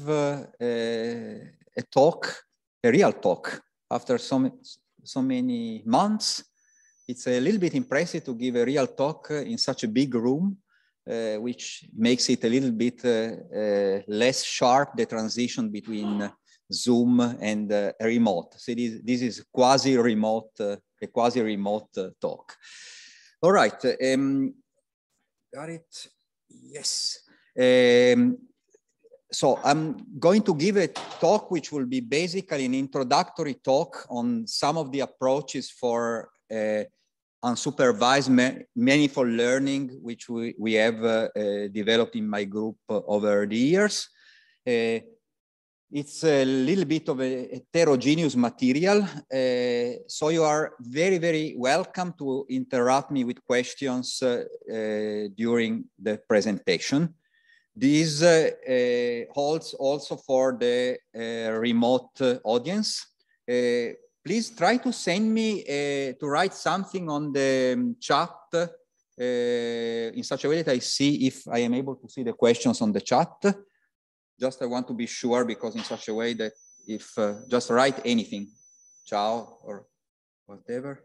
uh, a talk, a real talk, after so, so many months. It's a little bit impressive to give a real talk in such a big room, uh, which makes it a little bit uh, uh less sharp, the transition between Zoom and uh, remote. So this, this is quasi-remote, uh, a quasi-remote uh, talk. All right, um, got it, yes. Um, so I'm going to give a talk which will be basically an introductory talk on some of the approaches for uh, unsupervised manifold learning, which we, we have uh, uh, developed in my group uh, over the years. Uh, it's a little bit of a heterogeneous material. Uh, so you are very, very welcome to interrupt me with questions during the presentation. This uh, uh, holds also for the uh, remote audience. please try to send me to write something on the um, chat in such a way that I see if I am able to see the questions on the chat. Just I want to be sure because in such a way that if just write anything, ciao or whatever.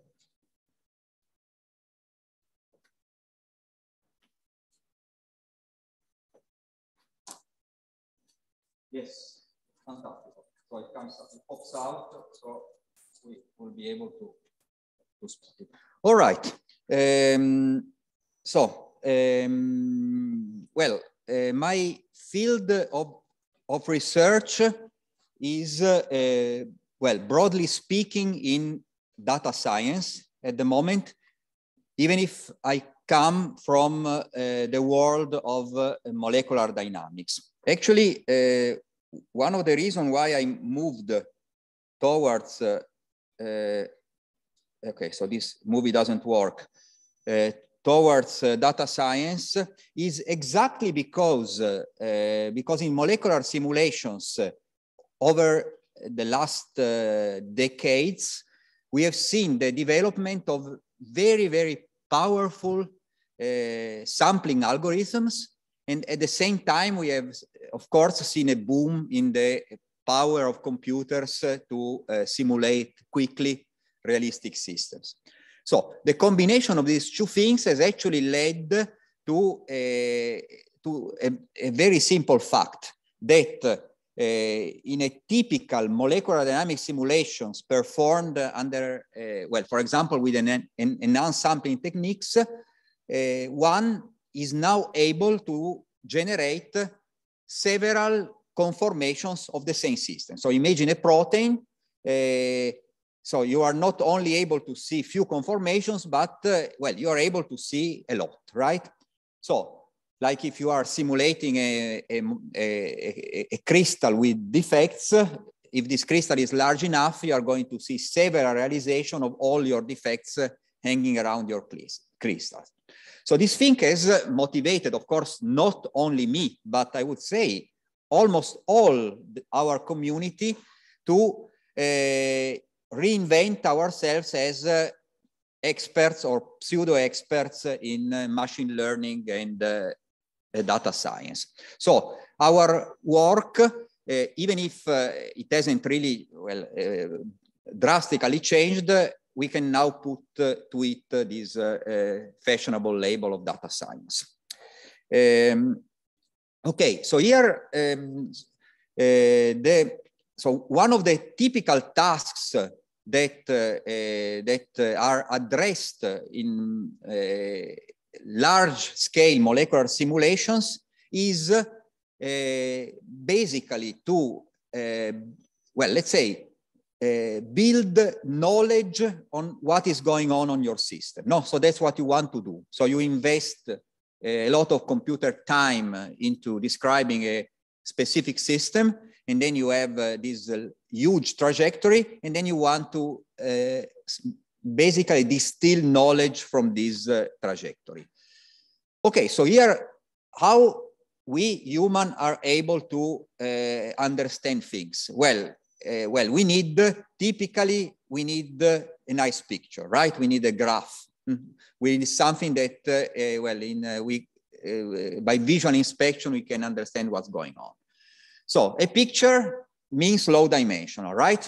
Yes, fantastic. So it comes it pops out, so we will be able to, to speak. All right. Um, so, um, well, uh, my field of, of research is, uh, uh, well, broadly speaking, in data science at the moment, even if I come from uh, the world of uh, molecular dynamics. Actually, uh, one of the reasons why I moved towards, uh, uh, okay, so this movie doesn't work, towards uh, data science is exactly because, uh, uh, because in molecular simulations over the last decades, we have seen the development of very, very powerful sampling algorithms. And at the same time, we have of course, seen a boom in the power of computers to uh, simulate quickly realistic systems. So the combination of these two things has actually led to a, to a, a very simple fact that uh, in a typical molecular dynamic simulations performed under, uh, well, for example, with an, an sampling techniques, uh, one is now able to generate several conformations of the same system. So imagine a protein. Uh, so you are not only able to see few conformations, but uh, well, you are able to see a lot, right? So like if you are simulating a, a, a, a crystal with defects, if this crystal is large enough, you are going to see several realization of all your defects eh, hanging around your crystals. So this thing has motivated, of course, not only me, but I would say almost all our community to uh, reinvent ourselves as uh, experts or pseudo experts in uh, machine learning and uh, data science. So our work, uh, even if uh, it hasn't really well drastically changed, we can now put uh, to it uh, this uh, fashionable label of data science. Um, okay, so here um, the so one of the typical tasks that that are addressed in large scale molecular simulations is uh, basically to, uh, well, let's say, uh, build knowledge on what is going on on your system. No, so that's what you want to do. So you invest eh, a lot of computer time into describing a specific system, and then you have uh, this uh, huge trajectory, and then you want to basically distill knowledge from this trajectory. Okay, so here, how we human are able to understand things. Well, uh, well, we need, typically, we need a nice picture, right? We need a graph. Mm-hmm. We need something that, uh, uh well, in, uh, we, uh, by visual inspection, we can understand what's going on. So a picture means low dimensional, right?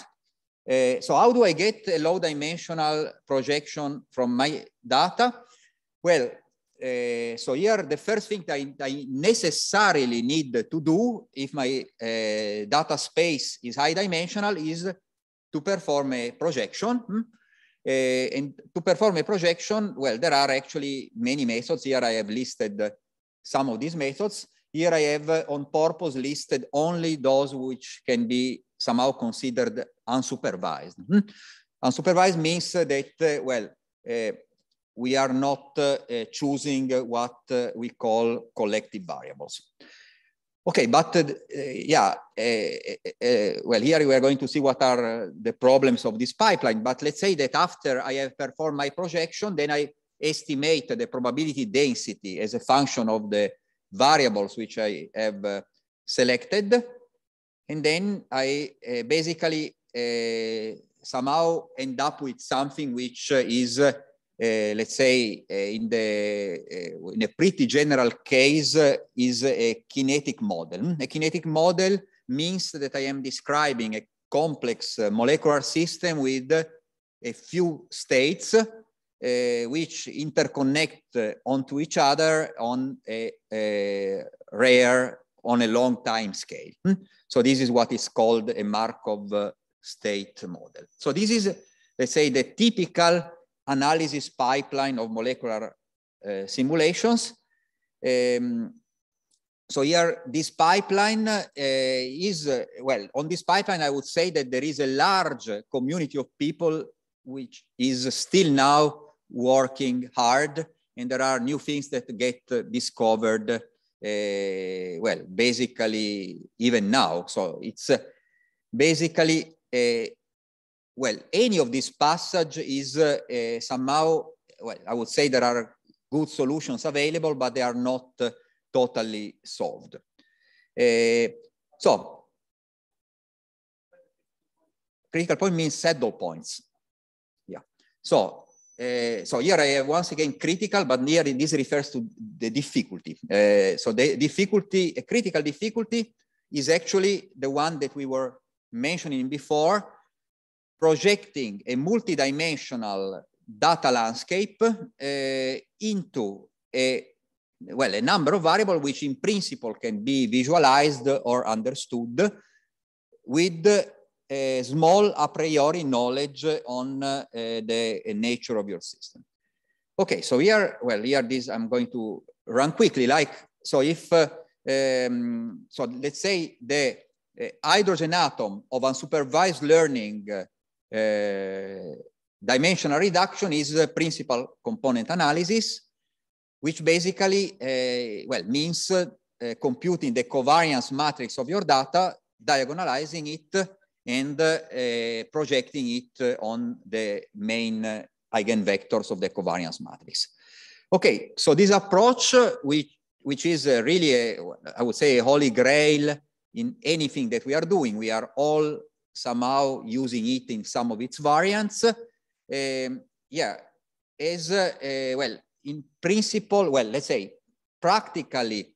Uh, so how do I get a low dimensional projection from my data? Well, uh, so here the first thing that I, I, necessarily need to do if my uh, data space is high dimensional is to perform a projection. Hmm? Uh, and to perform a projection, well, there are actually many methods. Here I have listed some of these methods. Here I have on purpose listed only those which can be somehow considered unsupervised. Hmm? Unsupervised means that, well, we are not uh, choosing what uh, we call collective variables. Okay, but uh, yeah, uh, uh, uh, well, here we are going to see what are the problems of this pipeline. But let's say that after I have performed my projection, then I estimate the probability density as a function of the variables which I have selected. And then I basically somehow end up with something which is Eh, let's say, eh, in, the, eh, in a pretty general case, is a kinetic model. A kinetic model means that I am describing a complex molecular system with a few states uh, which interconnect uh, onto each other on a, a, rare, on a long time scale. Hmm? So this is what is called a Markov state model. So this is, let's say, the typical analysis pipeline of molecular uh, simulations. Um, so here, this pipeline uh, is, uh, well, on this pipeline, I would say that there is a large community of people which is still now working hard. And there are new things that get discovered, well, basically even now. So it's basically well, any of this passage is uh, somehow, well, I would say there are good solutions available, but they are not uh, totally solved. Uh, so, critical point means saddle points. Yeah. So uh, so here I have once again critical, but here this refers to the difficulty. Uh, so the difficulty, a critical difficulty is actually the one that we were mentioning before, projecting a multidimensional data landscape eh, into a well, a number of variables which in principle can be visualized or understood with a small a priori knowledge on uh, the eh, nature of your system. Okay, so here, well, here this I'm going to run quickly. Like, so if, uh, um, so let's say the hydrogen atom of unsupervised learning Eh, dimensional reduction is the principal component analysis, which basically, uh, well, means uh, computing the covariance matrix of your data, diagonalizing it, and projecting it on the main eigenvectors of the covariance matrix. Okay, so this approach, which, which is really, a, I would say, a holy grail in anything that we are doing. We are all somehow using it in some of its variants. Um, yeah, as uh, uh, well, in principle, well, let's say practically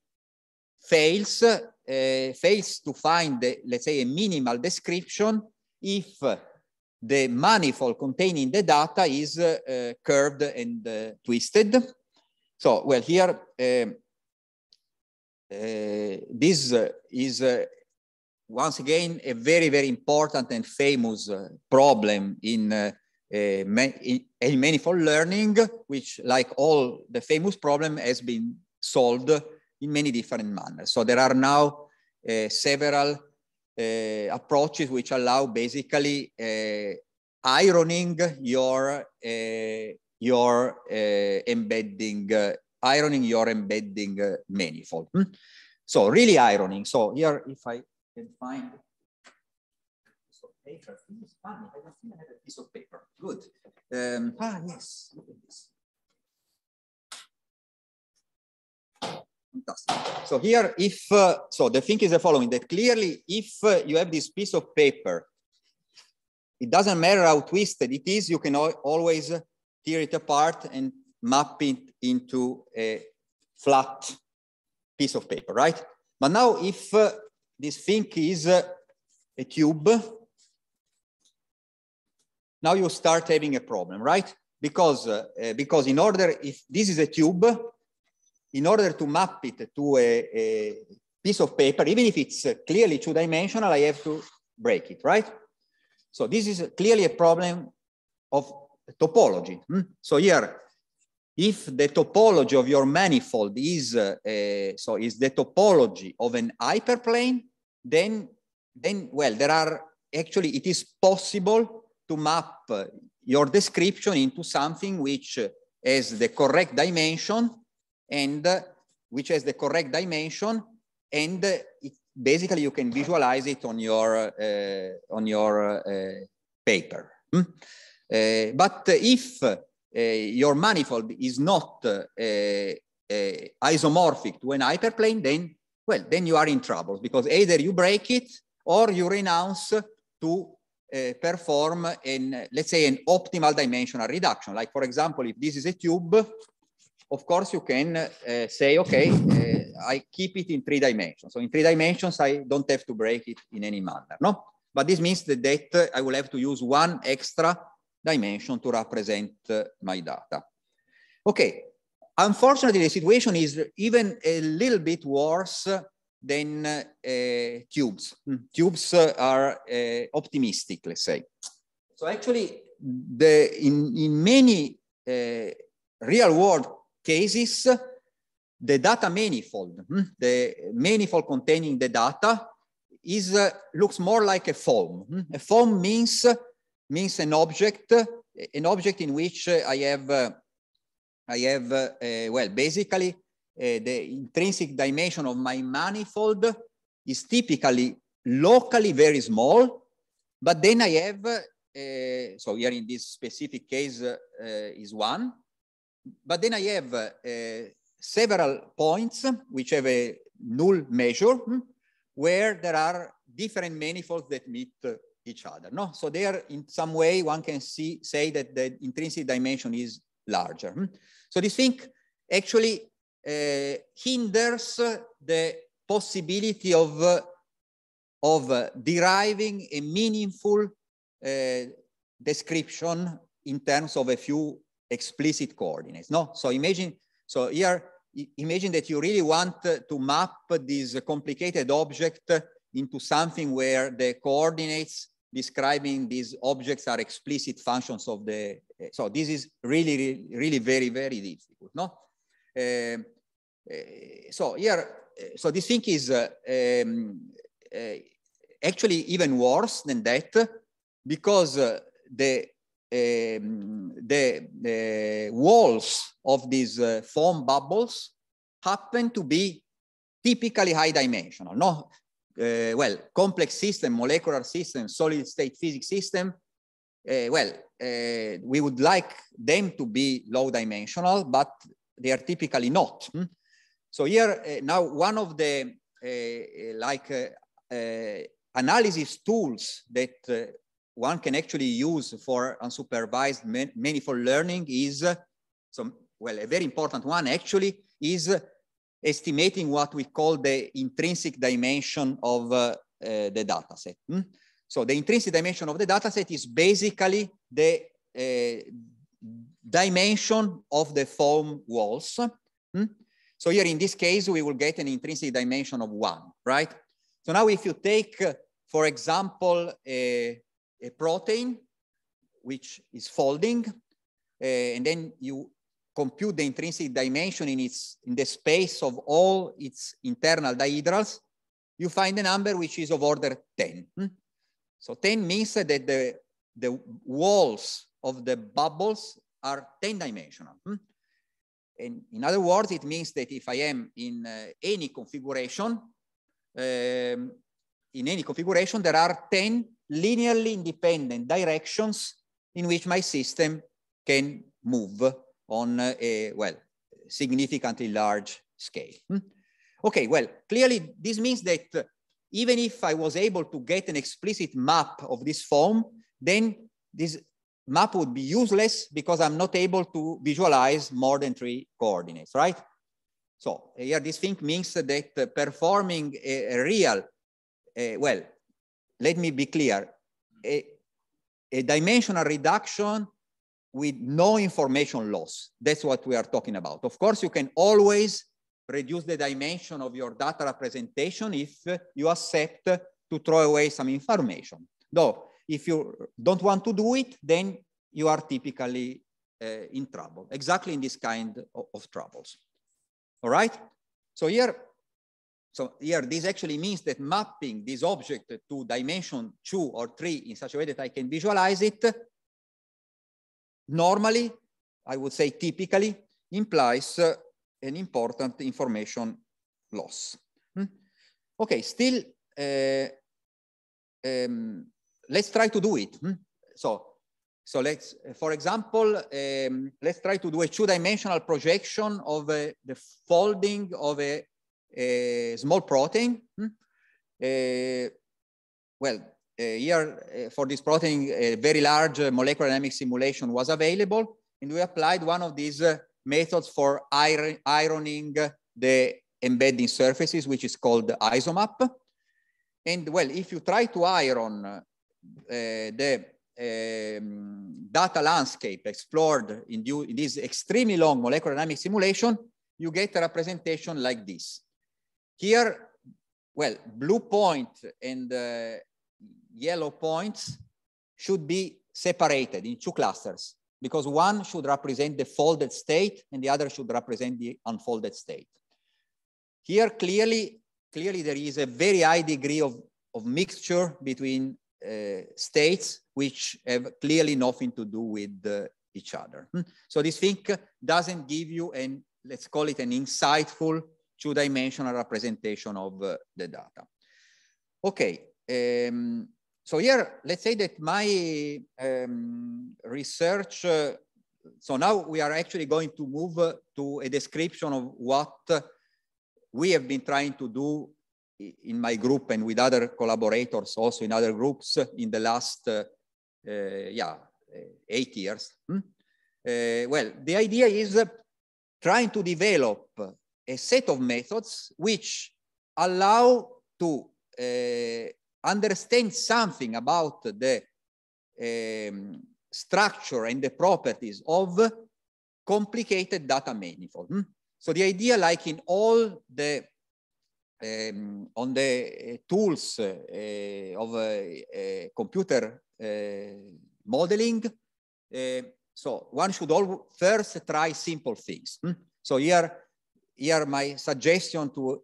fails, uh, fails to find, the, let's say, a minimal description if the manifold containing the data is uh, curved and uh, twisted. So, well, here, um, uh, this is once again, a very, very important and famous uh, problem in, uh, uh in, in manifold learning, which like all the famous problem has been solved in many different manners. So there are now uh, several uh, approaches which allow basically ironing your, your embedding, ironing your embedding manifold. Hmm? So really ironing. So here, if I can find piece of paper. This is funny. I don't think I have a piece of paper. Good. Um, ah, yes. Look at this. Fantastic. So here, if uh, so, the thing is the following: that clearly, if uh, you have this piece of paper, it doesn't matter how twisted it is. You can always tear it apart and map it into a flat piece of paper, right? But now, if uh, this thing is uh, a tube, now you start having a problem, right? Because, uh, because in order, if this is a tube, in order to map it to a, a piece of paper, even if it's uh, clearly two-dimensional, I have to break it, right? So this is clearly a problem of topology. Hmm? So here, if the topology of your manifold is uh, uh, so is the topology of an hyperplane then then well there are actually it is possible to map uh, your description into something which has the correct dimension and uh, which has the correct dimension and uh, it, basically you can visualize it on your uh, on your paper hmm? but if uh, your manifold is not uh, uh, isomorphic to an hyperplane, then, well, then you are in trouble because either you break it or you renounce to uh, perform in, let's say, an optimal dimensional reduction. Like, for example, if this is a tube, of course, you can uh, say, okay, I keep it in three dimensions. So in three dimensions, I don't have to break it in any manner, no? But this means that, that I will have to use one extra dimension to represent uh, my data. Okay, unfortunately, the situation is even a little bit worse than uh, hmm, uh, tubes. Tubes uh, are optimistic, let's say. So actually, the, in, in many uh, real world cases, the data manifold, hmm, the manifold containing the data is uh, looks more like a foam. Hmm. A foam means means an object, eh, an object in which eh, I have, eh, I have well, basically the intrinsic dimension of my manifold is typically locally very small, but then I have, uh, so here in this specific case uh, is one, but then I have several points which have a null measure hmm, where there are different manifolds that meet each other. No, so there in some way one can see say that the intrinsic dimension is larger. Hmm? So this thing actually uh, hinders the possibility of uh, of uh, deriving a meaningful uh, description in terms of a few explicit coordinates. No, so imagine so here imagine that you really want to map this complicated object into something where the coordinates describing these objects are explicit functions of the, eh, so this is really, really, very, very difficult, no? Uh, so here, so this thing is um, actually even worse than that because the um, the, the, walls of these uh, foam bubbles happen to be typically high dimensional. No, uh, well, complex system, molecular system, solid state physics system, uh, well, uh, we would like them to be low dimensional, but they are typically not. Hmm? So here, now one of the like analysis tools that one can actually use for unsupervised man manifold learning is, some, well, a very important one actually is estimating what we call the intrinsic dimension of uh, uh, the dataset. Hmm? So the intrinsic dimension of the dataset is basically the uh, dimension of the foam walls. Hmm? So here in this case, we will get an intrinsic dimension of one, right? So now if you take, uh, for example, a, a protein, which is folding, uh, and then you compute the intrinsic dimension in, its, in the space of all its internal dihedrals, you find a number which is of order 10. Hmm? So 10 means that the, the walls of the bubbles are 10 dimensional. Hmm? And in other words, it means that if I am in uh, any configuration, um, in any configuration, there are 10 linearly independent directions in which my system can move on a, well, significantly large scale. Hmm? Okay, well, clearly this means that uh, even if I was able to get an explicit map of this form, then this map would be useless because I'm not able to visualize more than three coordinates, right? So here this thing means that uh, performing a, a real, uh, well, let me be clear, a, a dimensional reduction with no information loss. That's what we are talking about. Of course, you can always reduce the dimension of your data representation if you accept to throw away some information. Though, if you don't want to do it, then you are typically uh, in trouble, exactly in this kind of, of troubles. All right? So here, so here, this actually means that mapping this object to dimension two or three in such a way that I can visualize it normally, I would say typically, implies uh, an important information loss. Hmm? Okay, still, uh, um, let's try to do it. Hmm? So, so let's, uh, for example, um, let's try to do a two-dimensional projection of uh, the folding of a, a small protein. Hmm? Uh, well, uh, here uh, for this protein, a uh, very large molecular dynamic simulation was available. And we applied one of these methods for iron ironing the embedding surfaces, which is called isomap. And well, if you try to iron uh, the um, data landscape explored in, in, this extremely long molecular dynamic simulation, you get a representation like this. Here, well, blue point and yellow points should be separated in two clusters because one should represent the folded state and the other should represent the unfolded state. Here clearly, clearly there is a very high degree of, of mixture between uh, states which have clearly nothing to do with uh, each other. Hmm? So this thing doesn't give you an, let's call it an insightful two-dimensional representation of uh, the data. Okay, um, so here, let's say that my um, research, uh, so now we are actually going to move uh, to a description of what we have been trying to do in my group and with other collaborators also in other groups in the last, uh, uh yeah, uh, eight years. Hmm? Uh, well, the idea is trying to develop a set of methods which allow to understand something about the um, structure and the properties of complicated data manifold. Hmm? So the idea like in all the um, on the uh, tools uh, uh, of uh, uh, computer uh, modeling, so one should all first try simple things. Hmm? So here, here my suggestion to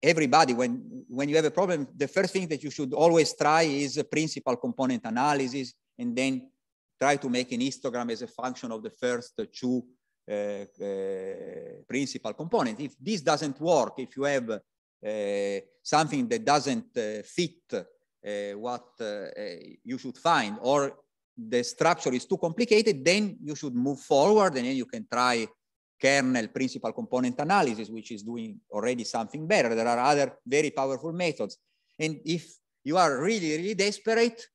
everybody when when you have a problem the first thing that you should always try is a principal component analysis and then try to make an histogram as a function of the first two uh, uh, principal components if this doesn't work if you have uh, something that doesn't uh, fit uh, what uh, you should find or the structure is too complicated then you should move forward and then you can try kernel principal component analysis, which is doing already something better. There are other very powerful methods. And if you are really, really desperate,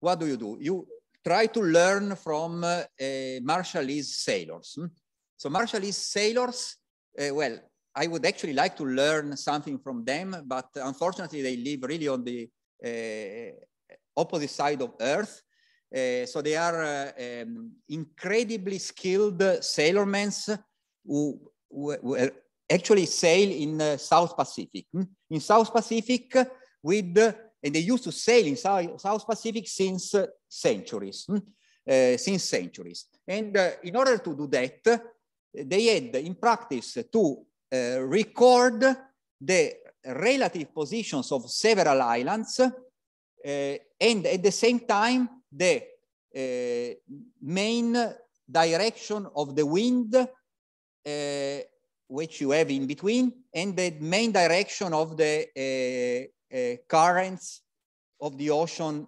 what do you do? You try to learn from uh, uh, Marshallese sailors. Hmm? So Marshallese sailors, uh, well, I would actually like to learn something from them, but unfortunately they live really on the uh, opposite side of Earth. Uh, so they are uh, um, incredibly skilled sailormen's who, who, who actually sail in eh, South Pacific. Hm? In South Pacific, eh, with eh, and they used to sail in South, South Pacific since centuries, hm? since centuries. And in order to do that, they had in practice to record the relative positions of several islands, and at the same time the main direction of the wind uh, which you have in between, and the main direction of the uh, uh, currents of the ocean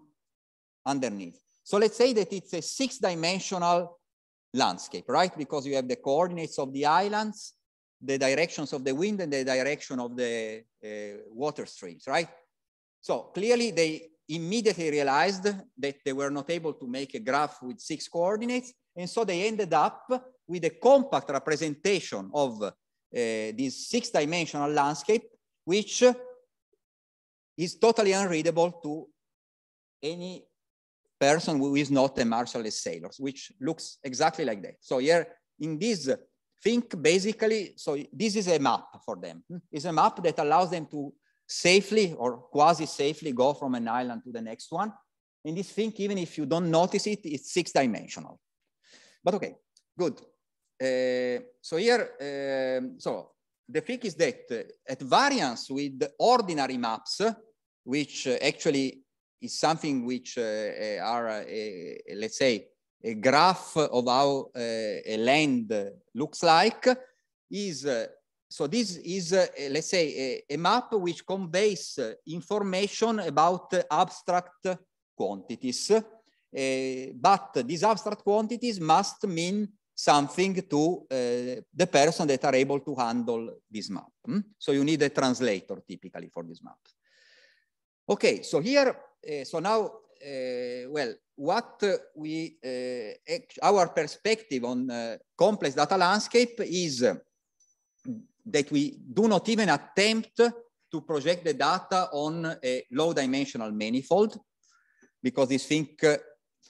underneath. So let's say that it's a six-dimensional landscape, right? Because you have the coordinates of the islands, the directions of the wind, and the direction of the uh, water streams, right? So clearly they immediately realized that they were not able to make a graph with six coordinates, and so they ended up with a compact representation of uh, this six-dimensional landscape, which is totally unreadable to any person who is not a martialist sailor, which looks exactly like that. So here in this think basically, so this is a map for them. It's a map that allows them to safely or quasi safely go from an island to the next one. And this thing, even if you don't notice it, it's six dimensional. But okay, good. Eh, so here, um, so the trick is that at variance with ordinary maps, which eh, actually is something which are, let's say, a graph of how a land looks like, is so this is, uh, let's say, a, a, map which conveys information about abstract quantities. but these abstract quantities must mean something to uh, the person that are able to handle this map. Hmm? So you need a translator typically for this map. Okay, so here, uh, so now, uh, well, what we, our perspective on complex data landscape is that we do not even attempt to project the data on a low dimensional manifold because this thing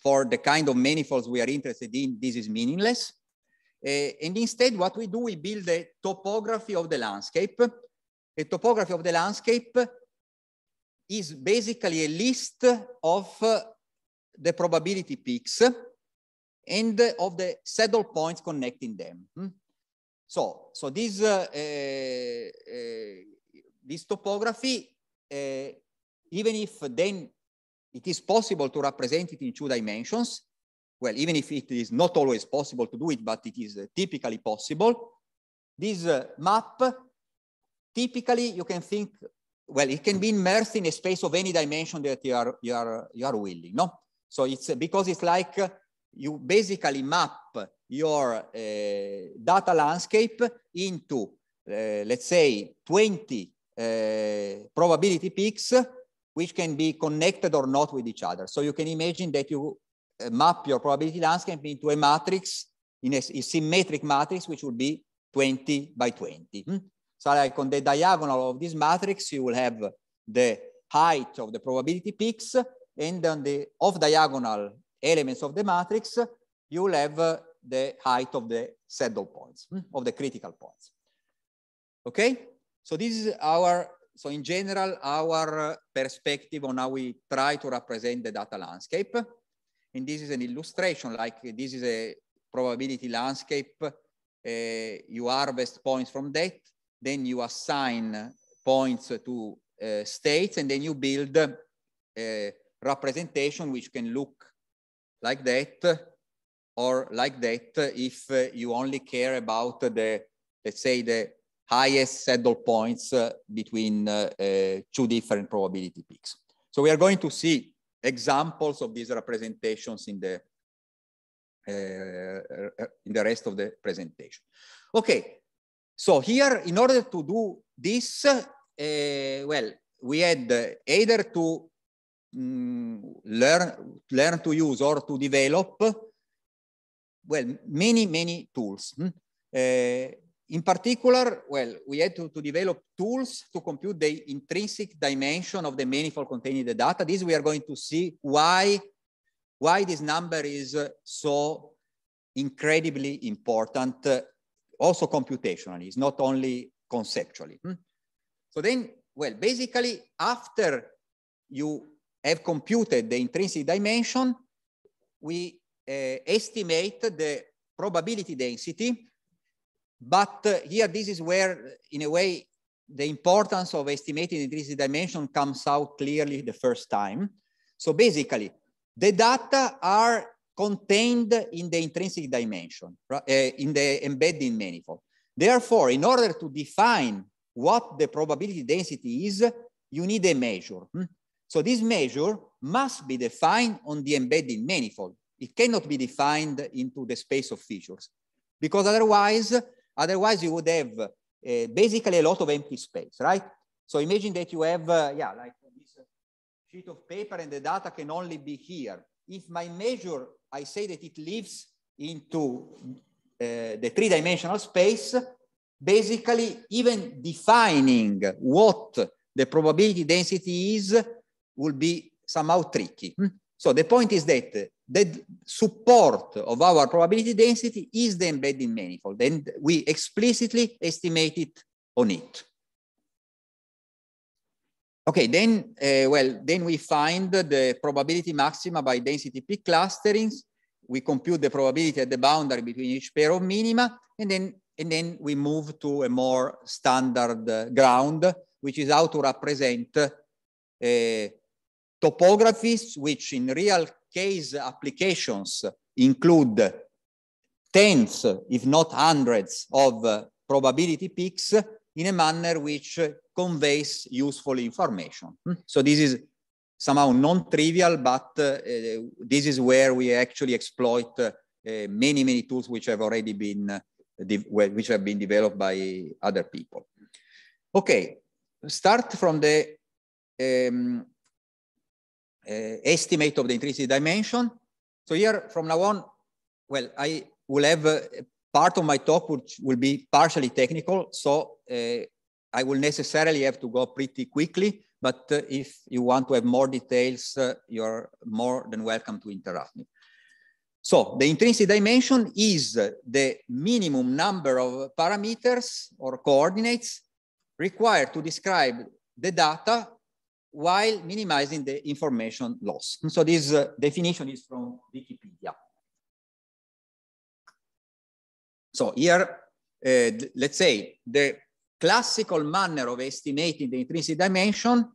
for the kind of manifolds we are interested in, this is meaningless. Eh, and instead, what we do, we build a topography of the landscape. A topography of the landscape is basically a list of uh, the probability peaks and of the saddle points connecting them. Hmm? So, so this, uh, uh, uh, this topography, uh, even if then it is possible to represent it in two dimensions, well, even if it is not always possible to do it, but it is uh, typically possible, this uh, map, typically you can think, well, it can be immersed in a space of any dimension that you are, you are, you are willing, no? So it's uh, because it's like you basically map your uh, data landscape into, uh, let's say, 20 uh, probability peaks, which can be connected or not with each other. So you can imagine that you map your probability landscape into a matrix, in a, a symmetric matrix, which will be 20 by 20. Hmm? So like on the diagonal of this matrix, you will have the height of the probability peaks, and on the off-diagonal elements of the matrix, you will have uh, the height of the saddle points, hmm? of the critical points. Okay, so this is our, so in general, our uh, perspective on how we try to represent the data landscape. And this is an illustration, like uh, this is a probability landscape. Uh, you harvest points from that, then you assign points to uh, states, and then you build a uh, representation which can look like that or like that if uh, you only care about the, let's say, the highest saddle points uh, between uh, uh two different probability peaks. So we are going to see examples of these representations in the uh, uh, in the rest of the presentation. Okay, so here in order to do this, uh, well, we had either to um, learn learn to use or to develop well many many tools. Hmm? Uh, in particular, well, we had to, to, develop tools to compute the intrinsic dimension of the manifold containing the data. This we are going to see why, why this number is uh, so incredibly important, uh, also computationally, it's not only conceptually. Hmm? So then, well, basically after you have computed the intrinsic dimension, we uh, estimate the probability density but uh, here, this is where, in a way, the importance of estimating intrinsic dimension comes out clearly the first time. So basically, the data are contained in the intrinsic dimension, uh, in the embedding manifold. Therefore, in order to define what the probability density is, you need a measure. Hmm? So this measure must be defined on the embedding manifold. It cannot be defined into the space of features because otherwise Otherwise, you would have uh, basically a lot of empty space, right? So imagine that you have, uh, yeah, like this uh, sheet of paper and the data can only be here. If my measure, I say that it lives into uh, the three-dimensional space, basically even defining what the probability density is will be somehow tricky. Hmm? So the point is that that support of our probability density is the embedding manifold, and we explicitly estimate it on it. Okay, then, uh, well, then we find the probability maxima by density peak clusterings. We compute the probability at the boundary between each pair of minima, and then, and then we move to a more standard uh, ground, which is how to represent uh, topographies, which in real case applications include tens, if not hundreds, of uh, probability peaks in a manner which uh, conveys useful information. Hmm. So this is somehow non-trivial, but uh, this is where we actually exploit uh, uh, many, many tools which have already been, uh, which have been developed by other people. Okay, start from the um, uh, estimate of the intrinsic dimension. So here from now on, well, I will have uh, part of my talk which will be partially technical. So uh, I will necessarily have to go pretty quickly, but if you want to have more details, you're more than welcome to interrupt me. So the intrinsic dimension is the minimum number of parameters or coordinates required to describe the data while minimizing the information loss. so this uh, definition is from Wikipedia. So here, uh, let's say the classical manner of estimating the intrinsic dimension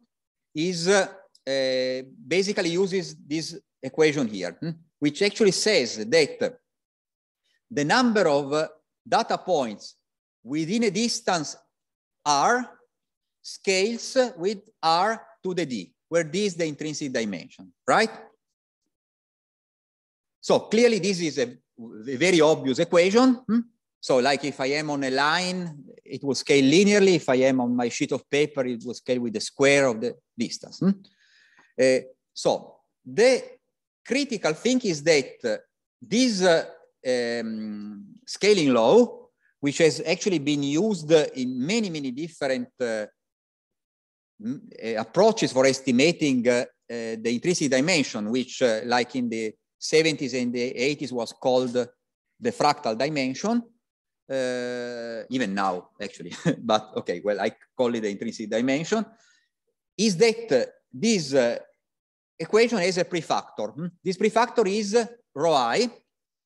is uh, uh basically uses this equation here, hmm, which actually says that the number of uh, data points within a distance r scales with r to the D, where D is the intrinsic dimension, right? So clearly this is a, a very obvious equation. Hmm? So like if I am on a line, it will scale linearly. If I am on my sheet of paper, it will scale with the square of the distance. Hmm? Uh, so the critical thing is that uh, this uh, um, scaling law, which has actually been used in many, many different uh, Mm, eh, approaches for estimating uh, uh, the intrinsic dimension, which uh, like in the 70s and the 80s was called the fractal dimension, even now actually, but okay, well, I call it the intrinsic dimension, is that this equation has a prefactor. Hmm? This prefactor is rho i.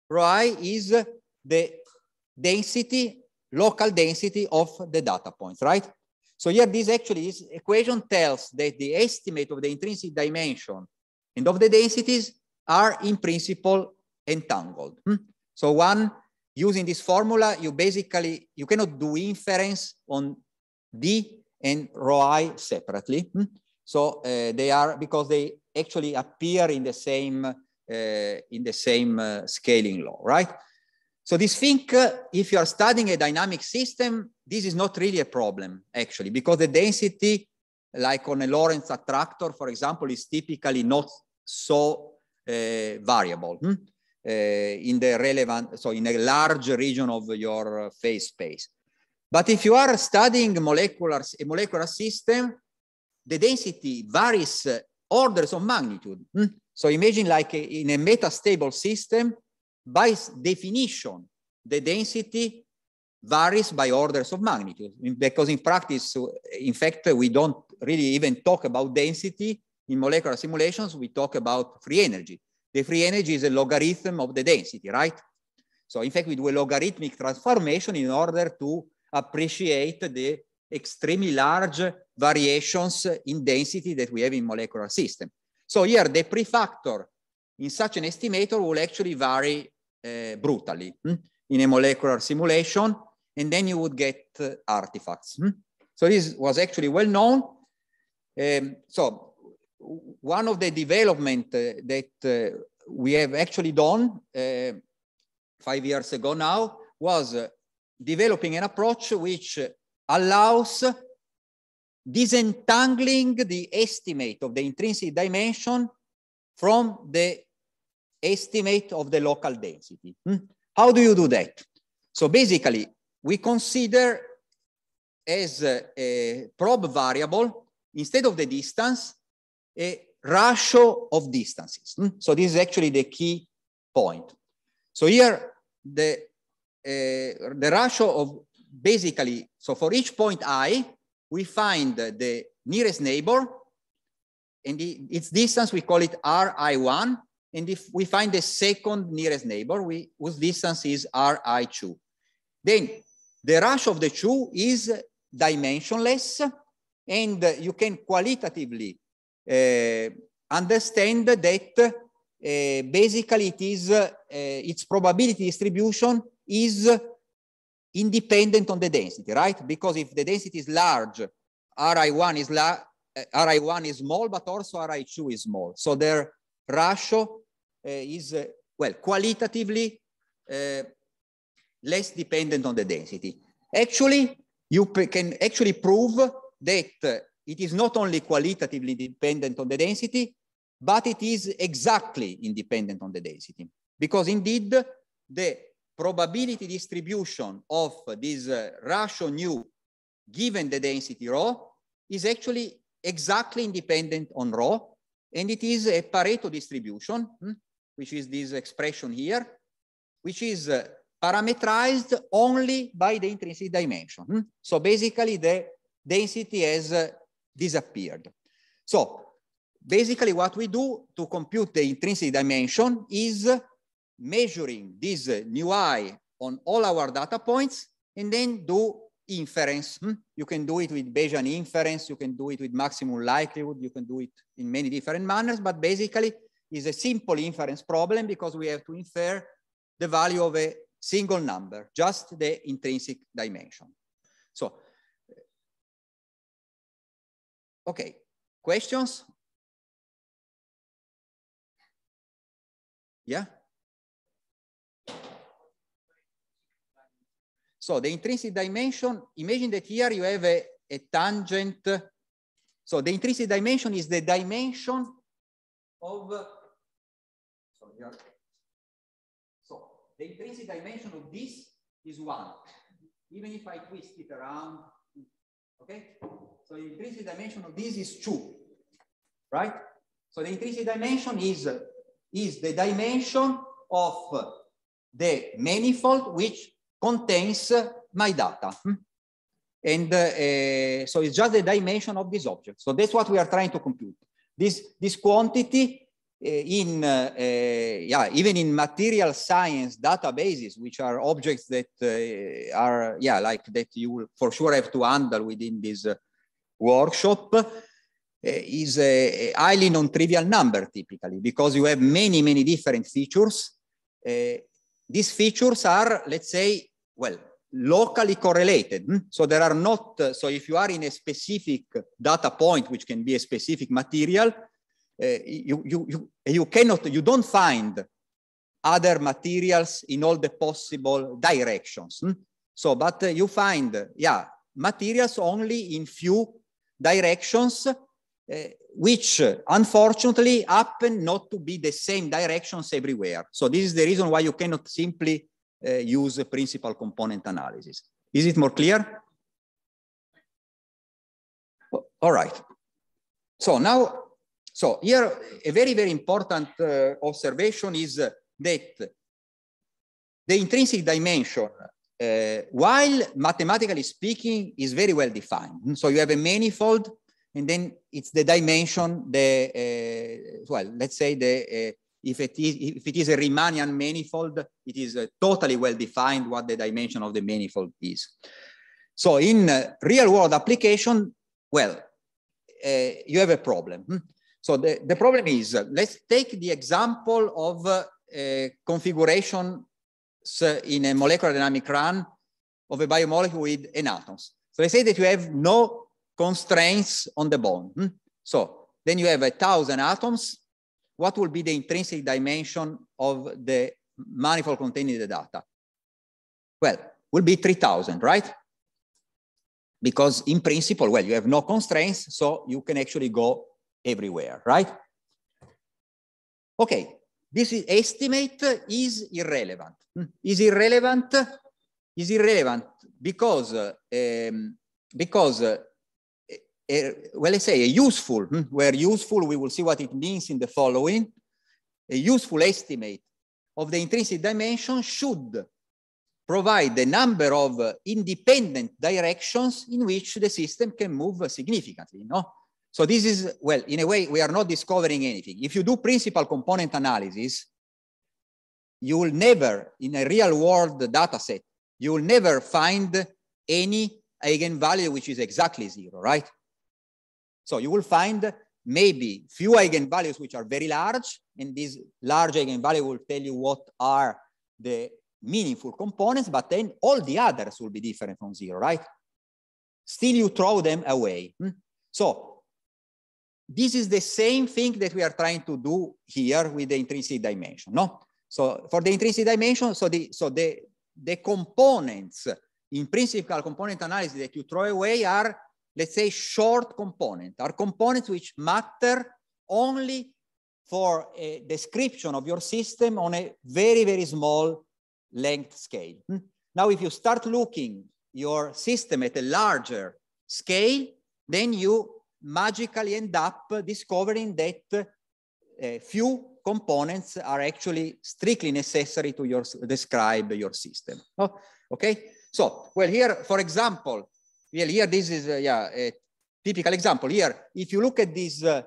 Rho i is the density, local density of the data points, right? So here, this actually this equation tells that the estimate of the intrinsic dimension and of the densities are in principle entangled. Hmm? So one, using this formula, you basically, you cannot do inference on D and rho i separately. Hmm? So uh, they are, because they actually appear in the same, uh, in the same uh, scaling law, right? So this think uh, if you are studying a dynamic system, this is not really a problem actually, because the density, like on a Lorentz attractor, for example, is typically not so uh, variable hmm? uh, in the relevant, so in a large region of your uh, phase space. But if you are studying molecular, a molecular system, the density varies uh, orders of magnitude. Hmm? So imagine like a, in a metastable system, by definition, the density varies by orders of magnitude because in practice, uh, in fact, we don't really even talk about density in molecular simulations. We talk about free energy. The free energy is a logarithm of the density, right? So in fact, we do a logarithmic transformation in order to appreciate the extremely large variations in density that we have in molecular system. So here the prefactor in such an estimator will actually vary Eh, brutally hm? in a molecular simulation, and then you would get eh, artifacts. Hm? So this was actually well known. Um, so one of the development eh, that we have actually done five years ago now was developing an approach which allows disentangling the estimate of the intrinsic dimension from the estimate of the local density. Hmm? How do you do that? So basically, we consider as a, a probe variable, instead of the distance, a ratio of distances. Hmm? So this is actually the key point. So here, the, uh, the ratio of basically, so for each point i, we find the nearest neighbor and the, its distance, we call it ri1, and if we find the second nearest neighbor, we, whose distance is Ri2. Then the ratio of the two is dimensionless, and you can qualitatively uh, understand that uh, basically it is, uh, its probability distribution is independent on the density, right? Because if the density is large, Ri1 is, la uh, Ri1 is small, but also Ri2 is small. So their ratio Eh, is, well, qualitatively eh, less dependent on the density. Actually, you can actually prove that it is not only qualitatively dependent on the density, but it is exactly independent on the density. Because indeed, the probability distribution of this uh, ratio nu given the density rho is actually exactly independent on rho, and it is a Pareto distribution. Hmm? which is this expression here, which is uh, parameterized only by the intrinsic dimension. Hmm? So basically the density has uh, disappeared. So basically what we do to compute the intrinsic dimension is measuring this uh, nu i on all our data points and then do inference. Hmm? You can do it with Bayesian inference, you can do it with maximum likelihood, you can do it in many different manners, but basically is a simple inference problem because we have to infer the value of a single number, just the intrinsic dimension. So, okay, questions? Yeah? So the intrinsic dimension, imagine that here you have a, a tangent. So the intrinsic dimension is the dimension of so the intrinsic dimension of this is one, even if I twist it around, okay? So the intrinsic dimension of this is two, right? So the intrinsic dimension is, is the dimension of the manifold which contains my data. Hmm? And uh, so it's just the dimension of this object. So that's what we are trying to compute. This, this quantity Eh, in uh, yeah even in material science databases which are objects that uh, are yeah like that you for sure have to handle within this workshop is a highly non-trivial number typically because you have many many different features these features are let's say well locally correlated hmm? so there are not so if you are in a specific data point which can be a specific material Eh, you, you, you, you cannot, you don't find other materials in all the possible directions. Hmm? So, but uh, you find, yeah, materials only in few directions, eh, uh, which unfortunately happen not to be the same directions everywhere. So this is the reason why you cannot simply eh, use principal component analysis. Is it more clear? All right. So now so here, a very, very important uh, observation is uh, that the intrinsic dimension, uh, while mathematically speaking, is very well defined. So you have a manifold, and then it's the dimension, the, uh, well, let's say the, uh, if it, is, if it is a Riemannian manifold, it is uh, totally well defined what the dimension of the manifold is. So in real world application, well, you have a problem. Hmm? So the, the problem is, uh, let's take the example of uh, a configuration in a molecular dynamic run of a biomolecule with n atoms. So let's say that you have no constraints on the bond. Hmm? So then you have a thousand atoms. What will be the intrinsic dimension of the manifold containing the data? Well, will be 3000, right? Because in principle, well, you have no constraints, so you can actually go everywhere, right? Okay, this is estimate is irrelevant. Hmm? Is irrelevant? Is irrelevant because, um, because uh, uh, well, let's say a useful, hmm, where useful, we will see what it means in the following. A useful estimate of the intrinsic dimension should provide the number of uh, independent directions in which the system can move significantly. No? So this is, well, in a way, we are not discovering anything. If you do principal component analysis, you will never, in a real world data set, you will never find any eigenvalue which is exactly zero, right? So you will find maybe few eigenvalues which are very large, and these large eigenvalue will tell you what are the meaningful components, but then all the others will be different from zero, right? Still you throw them away. Hmm? So this is the same thing that we are trying to do here with the intrinsic dimension, no? So for the intrinsic dimension, so the, so the, the components in principal component analysis that you throw away are, let's say, short components, are components which matter only for a description of your system on a very, very small length scale. Hmm? Now, if you start looking your system at a larger scale, then you magically end up discovering that a eh, few components are actually strictly necessary to your, describe your system. Oh, okay, so, well, here, for example, well, here this is, uh, yeah, a typical example. Here, if you look at this uh,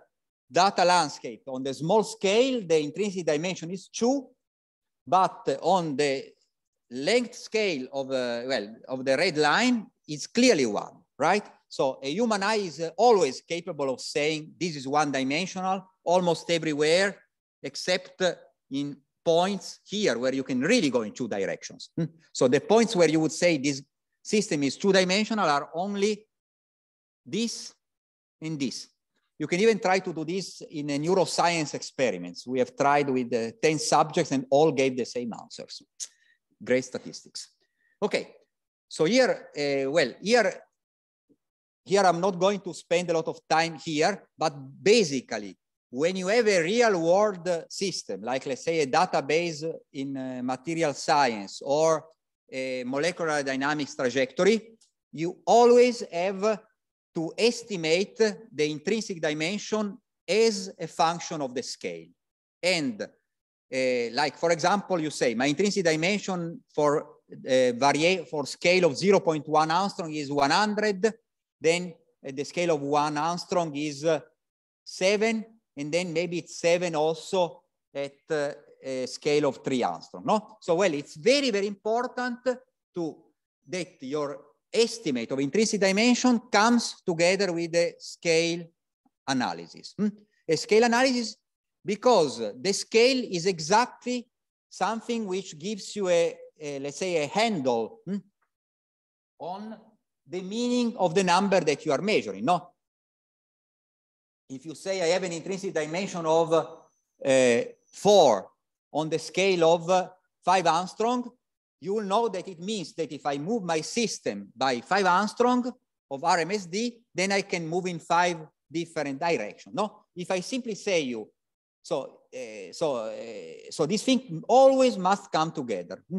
data landscape on the small scale, the intrinsic dimension is two, but on the length scale of, uh, well, of the red line, it's clearly one, right? So a human eye is uh, always capable of saying this is one dimensional almost everywhere, except uh, in points here where you can really go in two directions. Hmm. So the points where you would say this system is two dimensional are only this and this. You can even try to do this in a neuroscience experiments. We have tried with uh, 10 subjects and all gave the same answers. Great statistics. Okay, so here, uh, well, here here, I'm not going to spend a lot of time here, but basically, when you have a real world system, like let's say a database in uh, material science or a molecular dynamics trajectory, you always have to estimate the intrinsic dimension as a function of the scale. And uh, like, for example, you say my intrinsic dimension for uh, for scale of 0.1 Armstrong is 100 then at the scale of one Armstrong is uh, seven, and then maybe it's seven also at uh, a scale of three Armstrong, no? So, well, it's very, very important to that your estimate of intrinsic dimension comes together with the scale analysis. Hmm? A scale analysis because the scale is exactly something which gives you a, a let's say, a handle hmm? on the meaning of the number that you are measuring, no? If you say I have an intrinsic dimension of uh, four on the scale of uh, five Armstrong, you will know that it means that if I move my system by five Armstrong of RMSD, then I can move in five different directions, no? If I simply say you, so, uh, so, uh, so this thing always must come together. Hmm?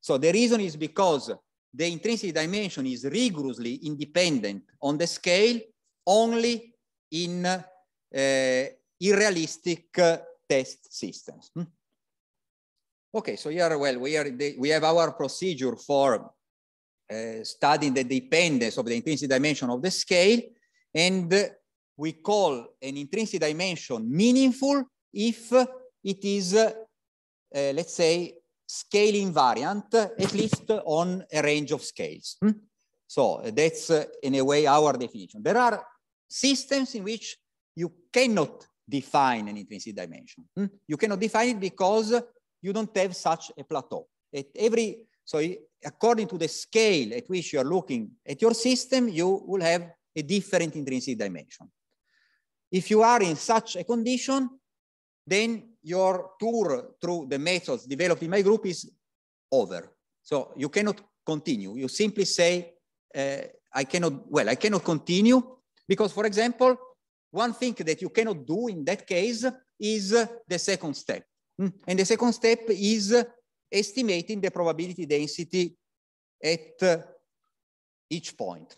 So the reason is because the intrinsic dimension is rigorously independent on the scale only in uh, uh, irrealistic uh, test systems. Hmm? Okay, so here, well, we, are the, we have our procedure for uh, studying the dependence of the intrinsic dimension of the scale, and we call an intrinsic dimension meaningful if it is, uh, let's say, scale invariant, at least on a range of scales. Hmm? So that's, uh, in a way, our definition. There are systems in which you cannot define an intrinsic dimension. Hmm? You cannot define it because you don't have such a plateau. At every so according to the scale at which you are looking at your system, you will have a different intrinsic dimension. If you are in such a condition, then your tour through the methods developed in my group is over. So you cannot continue. You simply say, uh, I cannot, well, I cannot continue because, for example, one thing that you cannot do in that case is uh, the second step. Hmm? And the second step is uh, estimating the probability density at uh, each point.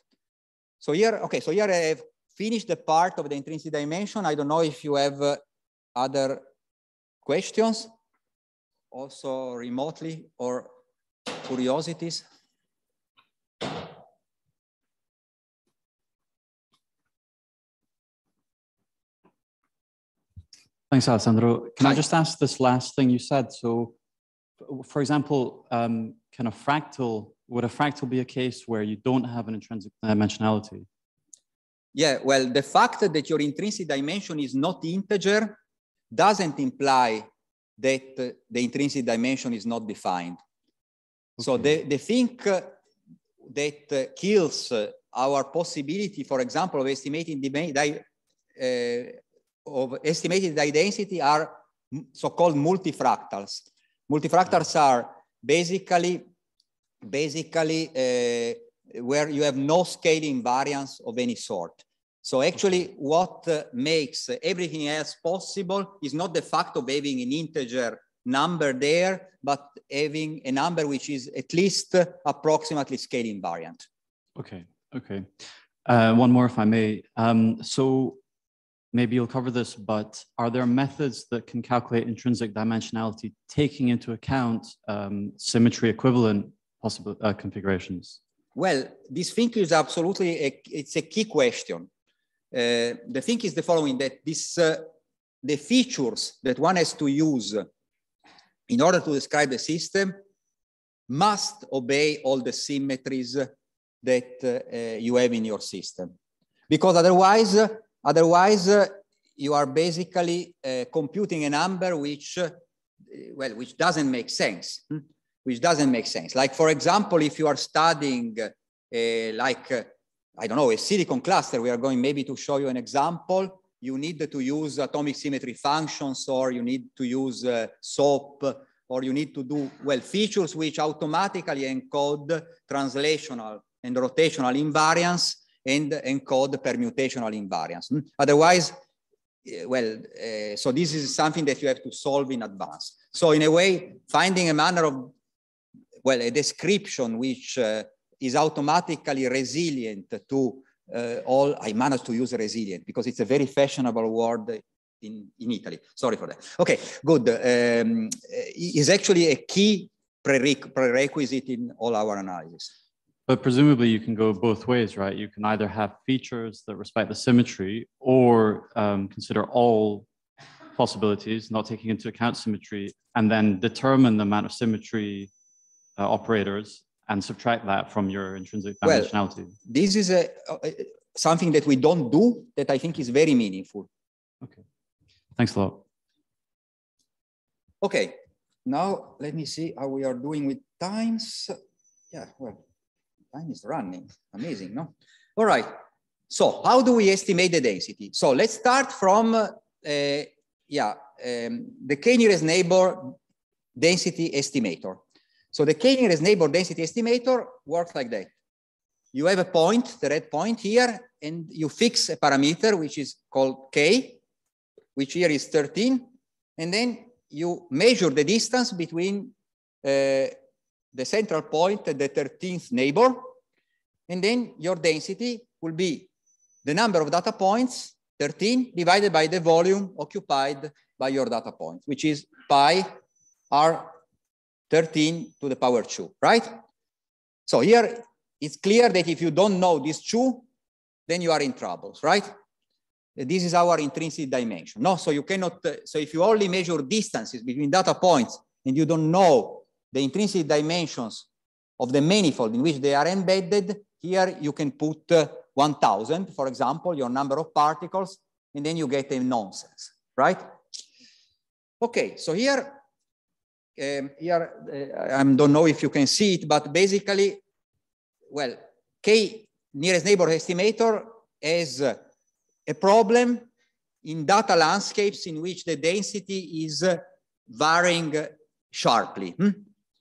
So here, okay, so here I have finished the part of the intrinsic dimension. I don't know if you have uh, other questions, also remotely, or curiosities? Thanks, Alessandro. Can I just ask this last thing you said? So, for example, um, can a fractal, would a fractal be a case where you don't have an intrinsic dimensionality? Yeah, well, the fact that your intrinsic dimension is not integer doesn't imply that uh, the intrinsic dimension is not defined. Okay. So the the thing uh, that uh, kills our possibility, for example, of estimating di uh, of estimated dye density are so-called multifractals. Multifractals mm-hmm. are basically basically uh, where you have no scaling variance of any sort. So actually what uh, makes everything else possible is not the fact of having an integer number there, but having a number which is at least uh, approximately scale invariant. Okay, okay. Uh, one more if I may. Um, so maybe you'll cover this, but are there methods that can calculate intrinsic dimensionality taking into account um, symmetry equivalent possible uh, configurations? Well, this thing is absolutely, a, it's a key question uh, the thing is the following, that this, uh, the features that one has to use in order to describe the system must obey all the symmetries that uh, you have in your system. Because otherwise, otherwise you are basically uh, computing a number which, uh, well, which doesn't make sense, hmm? which doesn't make sense. Like, for example, if you are studying uh, like I don't know, a silicon cluster, we are going maybe to show you an example, you need to use atomic symmetry functions or you need to use uh, SOAP or you need to do, well, features which automatically encode translational and rotational invariance and encode permutational invariance. Hmm? Otherwise, eh, well, uh, so this is something that you have to solve in advance. So in a way, finding a manner of, well, a description which uh, is automatically resilient to uh, all, I managed to use resilient because it's a very fashionable word in, in Italy. Sorry for that. Okay, good. Um, is actually a key prerequisite in all our analysis. But presumably you can go both ways, right? You can either have features that respect the symmetry or um, consider all possibilities, not taking into account symmetry, and then determine the amount of symmetry uh, operators and subtract that from your intrinsic dimensionality? Well, this is a, uh, uh, something that we don't do that I think is very meaningful. Okay, thanks a lot. Okay, now let me see how we are doing with times. Yeah, well, time is running. Amazing, no? All right. So how do we estimate the density? So let's start from, uh, yeah, um, the k nearest neighbor density estimator. So the k-nearest neighbor density estimator works like that. You have a point, the red point here, and you fix a parameter which is called k, which here is 13, and then you measure the distance between uh, the central point and the 13th neighbor, and then your density will be the number of data points, 13, divided by the volume occupied by your data points, which is pi r 13 to the power 2, right? So here it's clear that if you don't know this two, then you are in troubles, right? This is our intrinsic dimension. No, so you cannot, uh, so if you only measure distances between data points and you don't know the intrinsic dimensions of the manifold in which they are embedded, here you can put uh, 1000, for example, your number of particles, and then you get a nonsense, right? Okay, so here um, here, uh, I don't know if you can see it, but basically, well, K nearest neighbor estimator has uh, a problem in data landscapes in which the density is uh, varying sharply, hmm?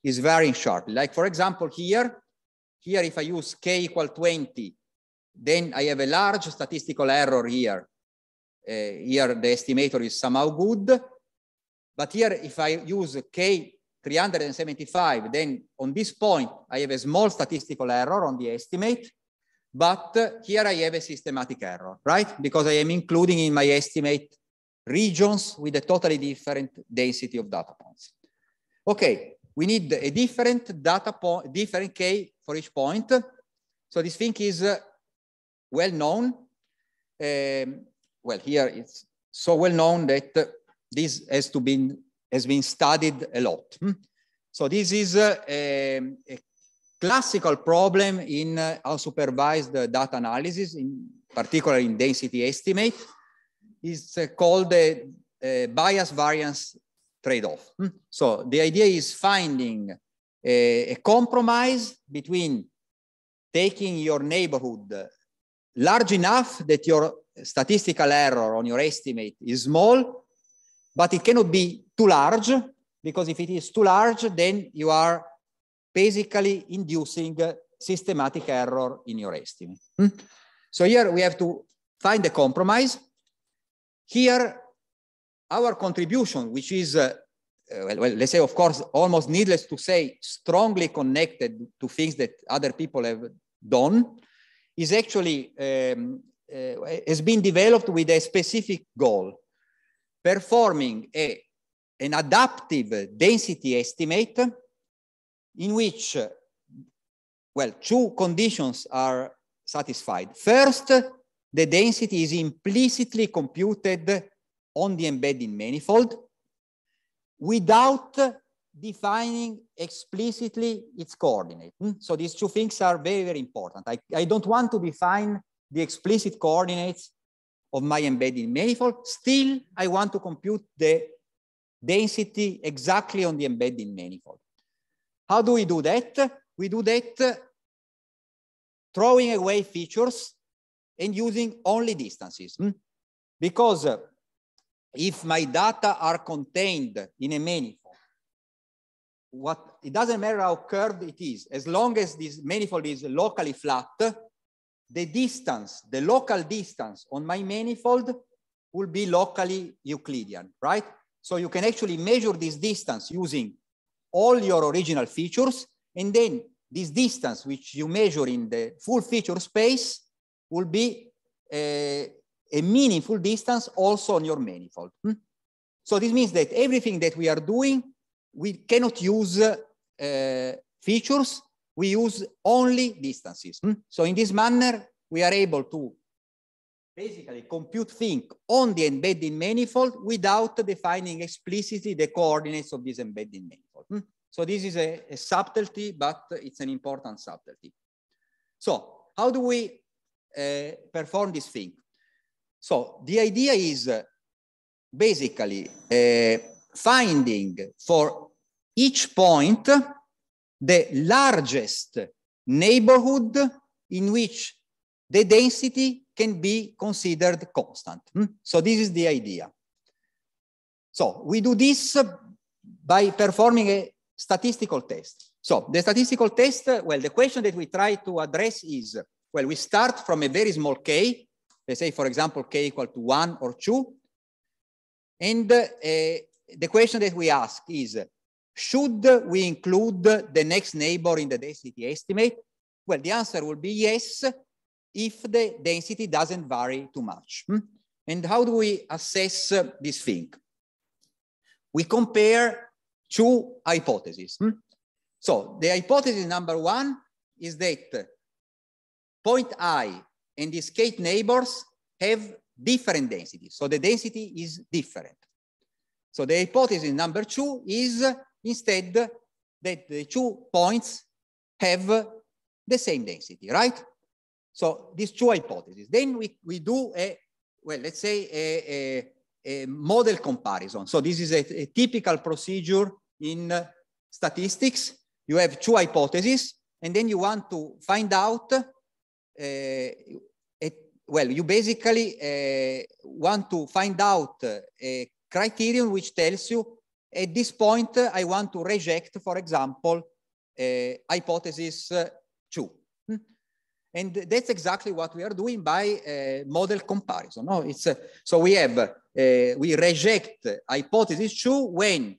is varying sharply. Like for example, here, here if I use K equal 20, then I have a large statistical error here. Uh, here the estimator is somehow good, but here, if I use K375, then on this point, I have a small statistical error on the estimate, but uh, here I have a systematic error, right? Because I am including in my estimate regions with a totally different density of data points. Okay, we need a different data point, different K for each point. So this thing is uh, well known. Um, well, here it's so well known that uh, this has to been has been studied a lot. Hmm? So this is uh, a, a classical problem in unsupervised uh, data analysis, in particular in density estimate. It's uh, called the bias variance trade-off. Hmm? So the idea is finding a, a compromise between taking your neighborhood large enough that your statistical error on your estimate is small, but it cannot be too large because if it is too large, then you are basically inducing systematic error in your estimate. Hmm? So here we have to find a compromise. Here, our contribution, which is, uh, uh well, well, let's say, of course, almost needless to say, strongly connected to things that other people have done, is actually um, uh, has been developed with a specific goal performing a, an adaptive density estimate in which, well, two conditions are satisfied. First, the density is implicitly computed on the embedding manifold without defining explicitly its coordinate. Hmm? So these two things are very, very important. I, I don't want to define the explicit coordinates of my embedding manifold, still I want to compute the density exactly on the embedding manifold. How do we do that? We do that throwing away features and using only distances. Hmm? Because uh, if my data are contained in a manifold, what it doesn't matter how curved it is, as long as this manifold is locally flat, the distance, the local distance on my manifold will be locally Euclidean, right? So you can actually measure this distance using all your original features. And then this distance, which you measure in the full feature space, will be a, uh, a meaningful distance also on your manifold. Hmm? So this means that everything that we are doing, we cannot use uh, uh, features we use only distances. Hmm? So in this manner, we are able to basically compute thing on the embedding manifold without defining explicitly the coordinates of this embedding manifold. Hmm? So this is a, a subtlety, but it's an important subtlety. So how do we uh, perform this thing? So the idea is uh, basically uh, finding for each point the largest neighborhood in which the density can be considered constant. Hmm? So this is the idea. So we do this by performing a statistical test. So the statistical test, well, the question that we try to address is, well, we start from a very small k, let's say, for example, k equal to one or two. And uh, the question that we ask is, should we include the next neighbor in the density estimate? Well, the answer will be yes, if the density doesn't vary too much. Hmm? And how do we assess uh, this thing? We compare two hypotheses. Hmm? So the hypothesis number one is that point I and its K neighbors have different densities. So the density is different. So the hypothesis number two is instead that the two points have the same density, right? So these two hypotheses. Then we, we do a, well, let's say a, a, a model comparison. So this is a, a typical procedure in uh, statistics. You have two hypotheses, and then you want to find out, uh, it, well, you basically uh, want to find out uh, a criterion which tells you at this point, I want to reject, for example, eh, hypothesis eh, two. Hmm? And that's exactly what we are doing by eh, model comparison. No, it's, so we have, we reject hypothesis two when,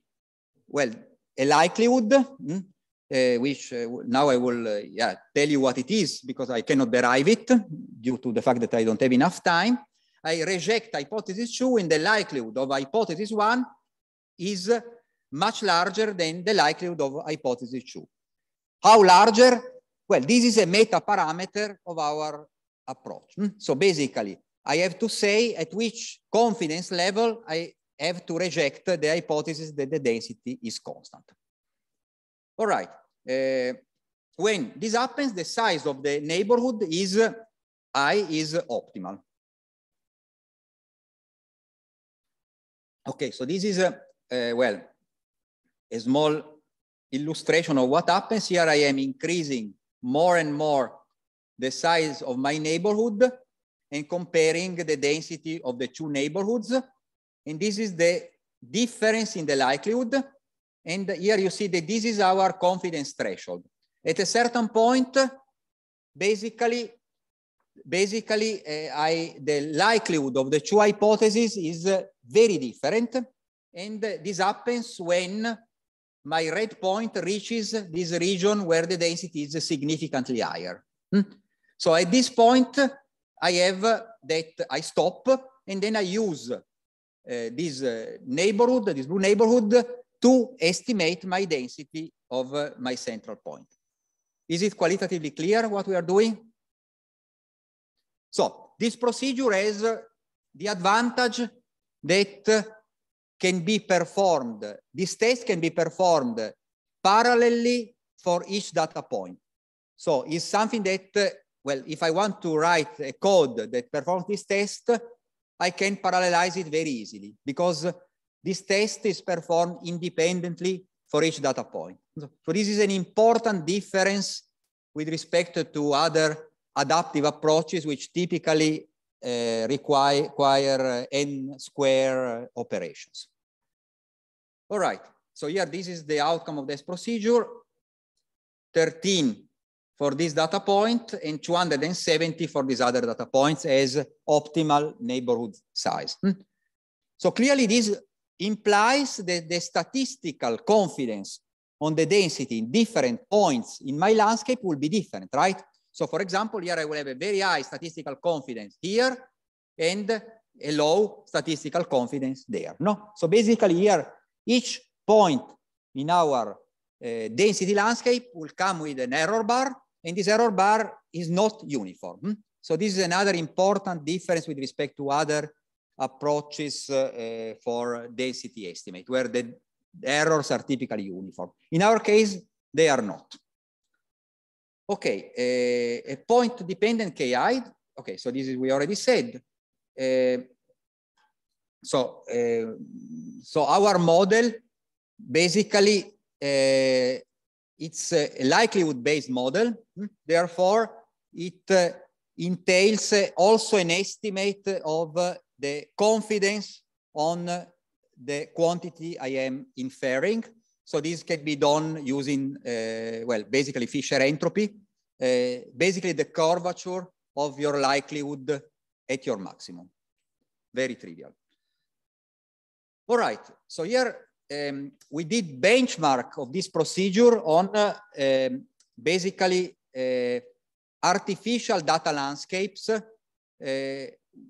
well, a likelihood, mm, uh, which uh, now I will uh, yeah, tell you what it is because I cannot derive it due to the fact that I don't have enough time. I reject hypothesis two in the likelihood of hypothesis one is much larger than the likelihood of hypothesis two. How larger? Well, this is a meta parameter of our approach. Hmm? So basically, I have to say at which confidence level I have to reject the hypothesis that the density is constant. All right. Uh, when this happens, the size of the neighborhood is I is optimal. Okay, so this is a eh, Eh, well, a small illustration of what happens here. I am increasing more and more the size of my neighborhood and comparing the density of the two neighborhoods. And this is the difference in the likelihood. And here you see that this is our confidence threshold. At a certain point, basically, basically uh, I, the likelihood of the two hypotheses is uh, very different. And this happens when my red point reaches this region where the density is significantly higher. Hmm? So at this point, I have that I stop and then I use uh, this uh, neighborhood, this blue neighborhood to estimate my density of uh, my central point. Is it qualitatively clear what we are doing? So this procedure has uh, the advantage that uh, can be performed, This test can be performed parallelly for each data point. So it's something that, uh, well, if I want to write a code that performs this test, I can parallelize it very easily because this test is performed independently for each data point. So this is an important difference with respect to other adaptive approaches, which typically uh, require, require uh, n square uh, operations. All right, so here this is the outcome of this procedure. 13 for this data point and 270 for these other data points as optimal neighborhood size. Hmm? So clearly this implies that the statistical confidence on the density in different points in my landscape will be different, right? So for example, here I will have a very high statistical confidence here and a low statistical confidence there, no? So basically here, each point in our uh, density landscape will come with an error bar, and this error bar is not uniform. Hmm? So this is another important difference with respect to other approaches uh, uh, for density estimate, where the errors are typically uniform. In our case, they are not. Okay, eh, a point-dependent KI, okay, so this is we already said. Uh, so, uh, so our model basically uh, it's a likelihood-based model. Hmm? Therefore, it uh, entails also an estimate of the confidence on the quantity I am inferring. So this can be done using, well, basically Fisher entropy, basically the curvature of your likelihood at your maximum. Very trivial. All right, so here um, we did benchmark of this procedure on uh, um, basically uh, artificial data landscapes, uh,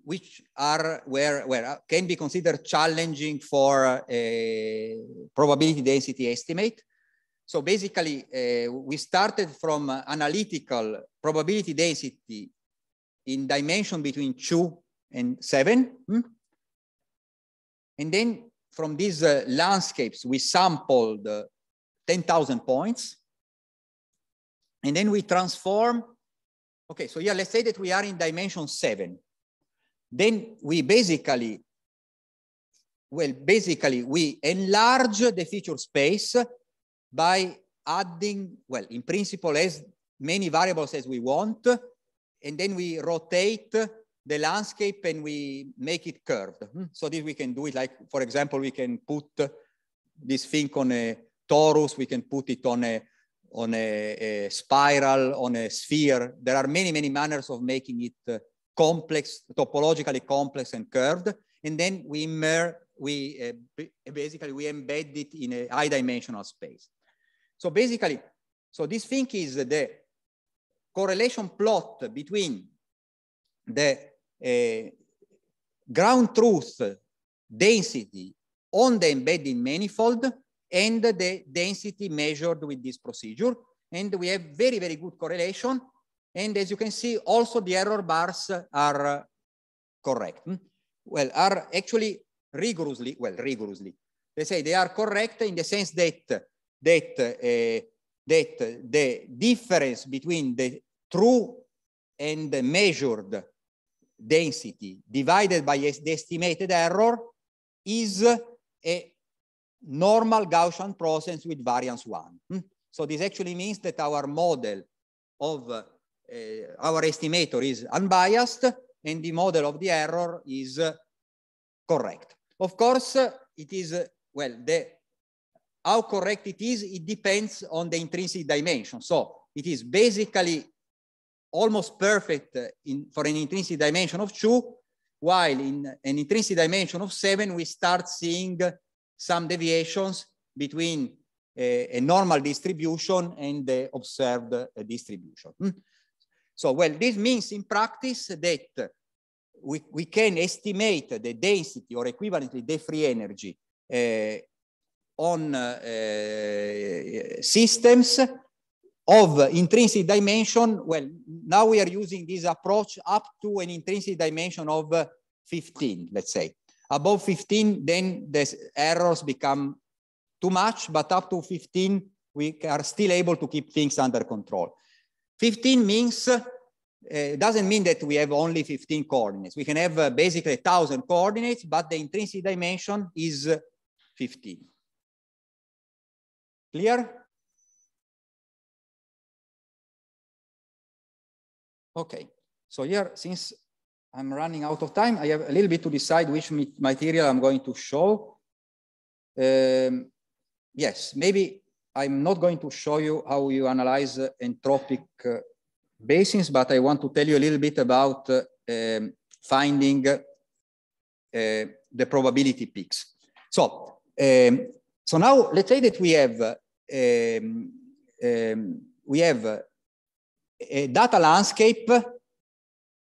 which are where, where uh, can be considered challenging for uh, a probability density estimate. So basically, uh, we started from analytical probability density in dimension between two and seven. Hmm? And then from these uh, landscapes, we sampled uh, 10,000 points. And then we transform. Okay, so yeah, let's say that we are in dimension seven. Then we basically, well, basically we enlarge the feature space by adding, well, in principle, as many variables as we want, and then we rotate the landscape and we make it curved. Hmm? So this we can do it like, for example, we can put this thing on a torus, we can put it on a on a, a spiral, on a sphere. There are many, many manners of making it uh, complex, topologically complex and curved. And then we immer we uh, basically we embed it in a high-dimensional space. So basically, so this thing is the correlation plot between the Eh, ground truth density on the embedding manifold and the density measured with this procedure. And we have very, very good correlation. And as you can see, also the error bars are uh, correct. Hmm? Well, are actually rigorously, well, rigorously. They say they are correct in the sense that, that, uh, that the difference between the true and the measured density divided by the estimated error is a normal Gaussian process with variance one. Hmm? So this actually means that our model of uh, our estimator is unbiased and the model of the error is uh, correct. Of course, uh, it is, uh, well, the, how correct it is, it depends on the intrinsic dimension. So it is basically almost perfect uh, in, for an intrinsic dimension of two, while in an intrinsic dimension of seven, we start seeing some deviations between a, uh, a normal distribution and the observed uh, distribution. Mm. So, well, this means in practice that we, we can estimate the density or equivalently the free energy uh, on uh, uh, systems of intrinsic dimension, well, now we are using this approach up to an intrinsic dimension of 15, let's say. Above 15, then the errors become too much, but up to 15, we are still able to keep things under control. 15 means, uh, doesn't mean that we have only 15 coordinates. We can have uh, basically 1,000 coordinates, but the intrinsic dimension is 15. Clear? Okay, so here, since I'm running out of time, I have a little bit to decide which material I'm going to show. Um, yes, maybe I'm not going to show you how you analyze uh, entropic uh, basins, but I want to tell you a little bit about uh, um, finding uh, the probability peaks. So, um, so now let's say that we have uh, um, um, we have uh, a eh, data landscape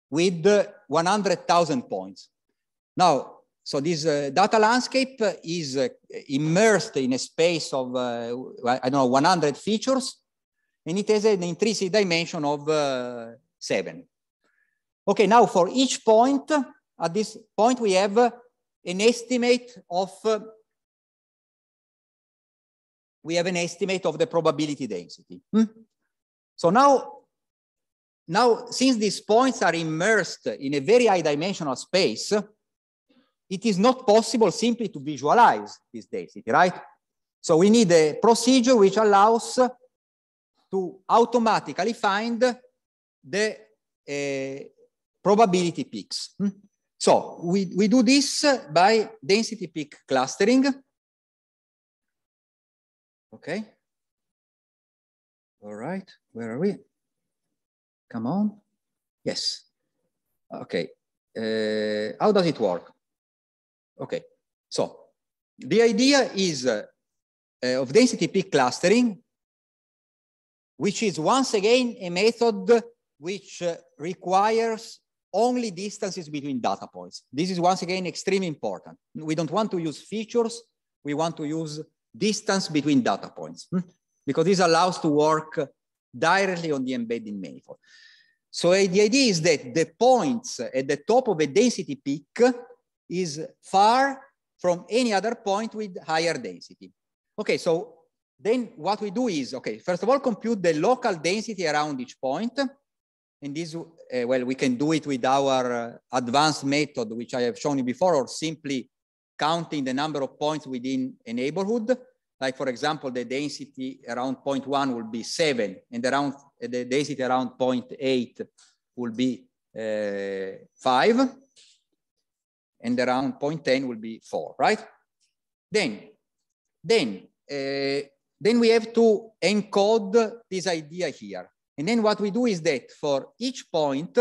with 100,000 points. Now, so this uh, data landscape is uh, immersed in a space of, uh, I don't know, 100 features, and it has an intrinsic dimension of uh, seven. Okay, now for each point, at this point we have uh, an estimate of, uh, we have an estimate of the probability density. Hmm? So now now, since these points are immersed in a very high dimensional space, it is not possible simply to visualize this density, right? So we need a procedure which allows to automatically find the uh, probability peaks. Hmm? So we, we do this by density peak clustering. Okay. All right, where are we? Come on. Yes. Okay. Uh, how does it work? Okay. So the idea is uh, uh, of density peak clustering, which is once again a method which uh, requires only distances between data points. This is once again extremely important. We don't want to use features. We want to use distance between data points hmm? because this allows to work directly on the embedding manifold. So uh, the idea is that the points at the top of a density peak is far from any other point with higher density. Okay, so then what we do is, okay, first of all, compute the local density around each point. And this, uh, well, we can do it with our uh, advanced method, which I have shown you before, or simply counting the number of points within a neighborhood like for example, the density around 0.1 will be seven and around uh, the density around 0.8 will be uh, five and around 0.10 will be four, right? Then, then, uh, then we have to encode this idea here. And then what we do is that for each point,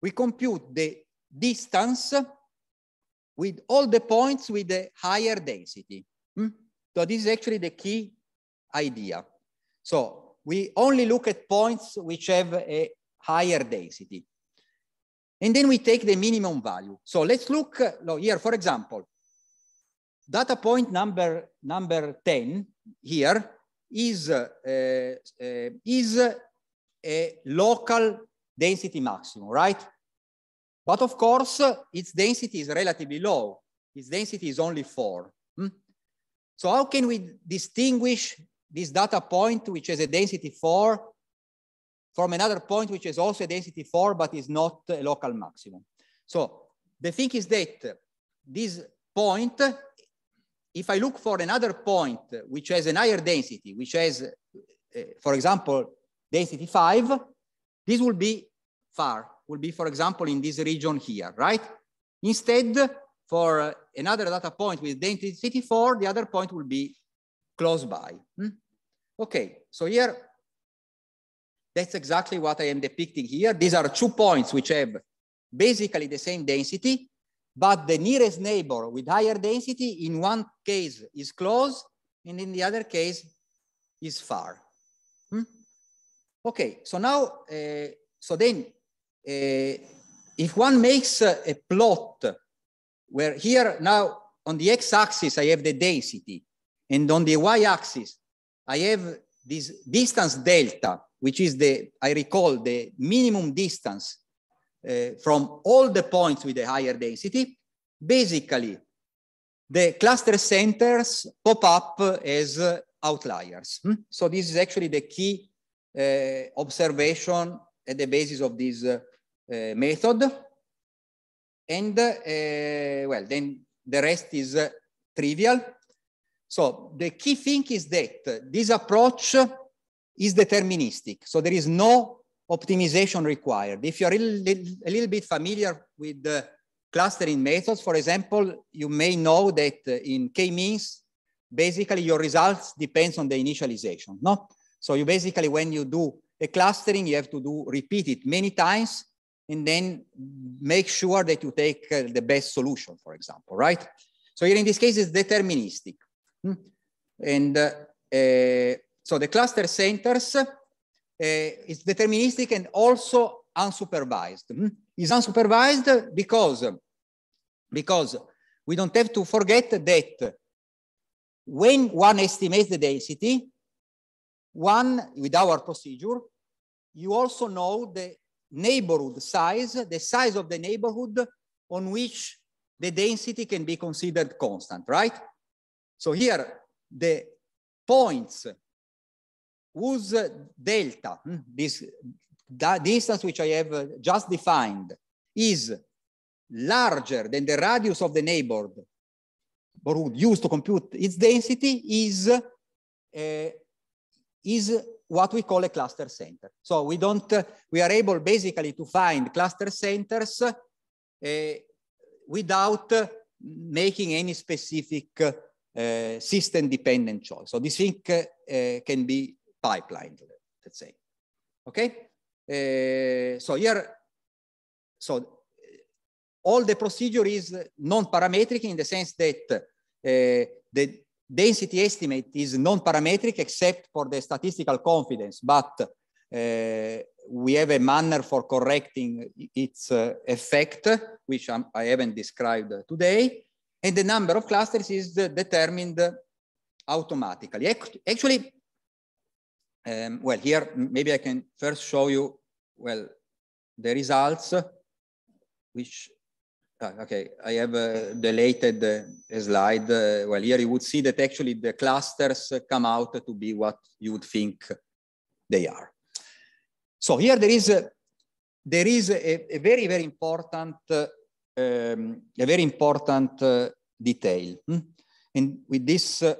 we compute the distance with all the points with the higher density. Hmm? So this is actually the key idea. So we only look at points which have a higher density. And then we take the minimum value. So let's look uh, here, for example, data point number, number 10 here is, uh, uh, uh is uh, a local density maximum, right? But of course, its density is relatively low. Its density is only four. So how can we distinguish this data point, which has a density 4, from another point, which has also a density 4, but is not a local maximum? So the thing is that this point, if I look for another point, which has an higher density, which has, uh, for example, density 5, this will be far, will be, for example, in this region here, right? Instead, for uh, another data point with density 4, the other point will be close by. Hmm? Okay, so here, that's exactly what I am depicting here. These are two points which have basically the same density, but the nearest neighbor with higher density in one case is close and in the other case is far. Hmm? Okay, so now, uh, so then uh, if one makes a, a plot where here now on the x-axis, I have the density. And on the y-axis, I have this distance delta, which is the, I recall the minimum distance uh, from all the points with a higher density. Basically, the cluster centers pop up as uh, outliers. Hmm? So this is actually the key uh, observation at the basis of this uh, uh, method. And eh, well, then the rest is eh, trivial. So the key thing is that this approach is deterministic. So there is no optimization required. If you're a little, a little bit familiar with the clustering methods, for example, you may know that in k-means, basically your results depends on the initialization. No? So you basically, when you do a clustering, you have to do repeat it many times and then make sure that you take uh, the best solution, for example, right? So here in this case, it's deterministic. Hmm? And uh, uh, so the cluster centers uh, is deterministic and also unsupervised. Hmm? Is unsupervised because, because we don't have to forget that when one estimates the density, one, with our procedure, you also know the neighborhood size, the size of the neighborhood on which the density can be considered constant, right? So here, the points whose delta, hmm, this distance which I have uh, just defined, is larger than the radius of the neighborhood used to compute its density is, uh, is what we call a cluster center. So we don't, uh, we are able basically to find cluster centers uh, without uh, making any specific uh, system dependent choice. So this thing uh, uh, can be pipelined, let's say. Okay. so here, so all the procedure is non-parametric in the sense that the density estimate is non-parametric except for the statistical confidence, but uh, we have a manner for correcting its uh, effect, which I'm, I have not described today. And the number of clusters is uh, determined automatically. Actually, um, well, here, maybe I can first show you, well, the results, which Ah, okay, I have a uh, deleted a slide. Uh, well, here you would see that actually the clusters come out to be what you would think they are. So here there is a, there is a, a very very important um, a very important uh, detail, hmm? and with this uh,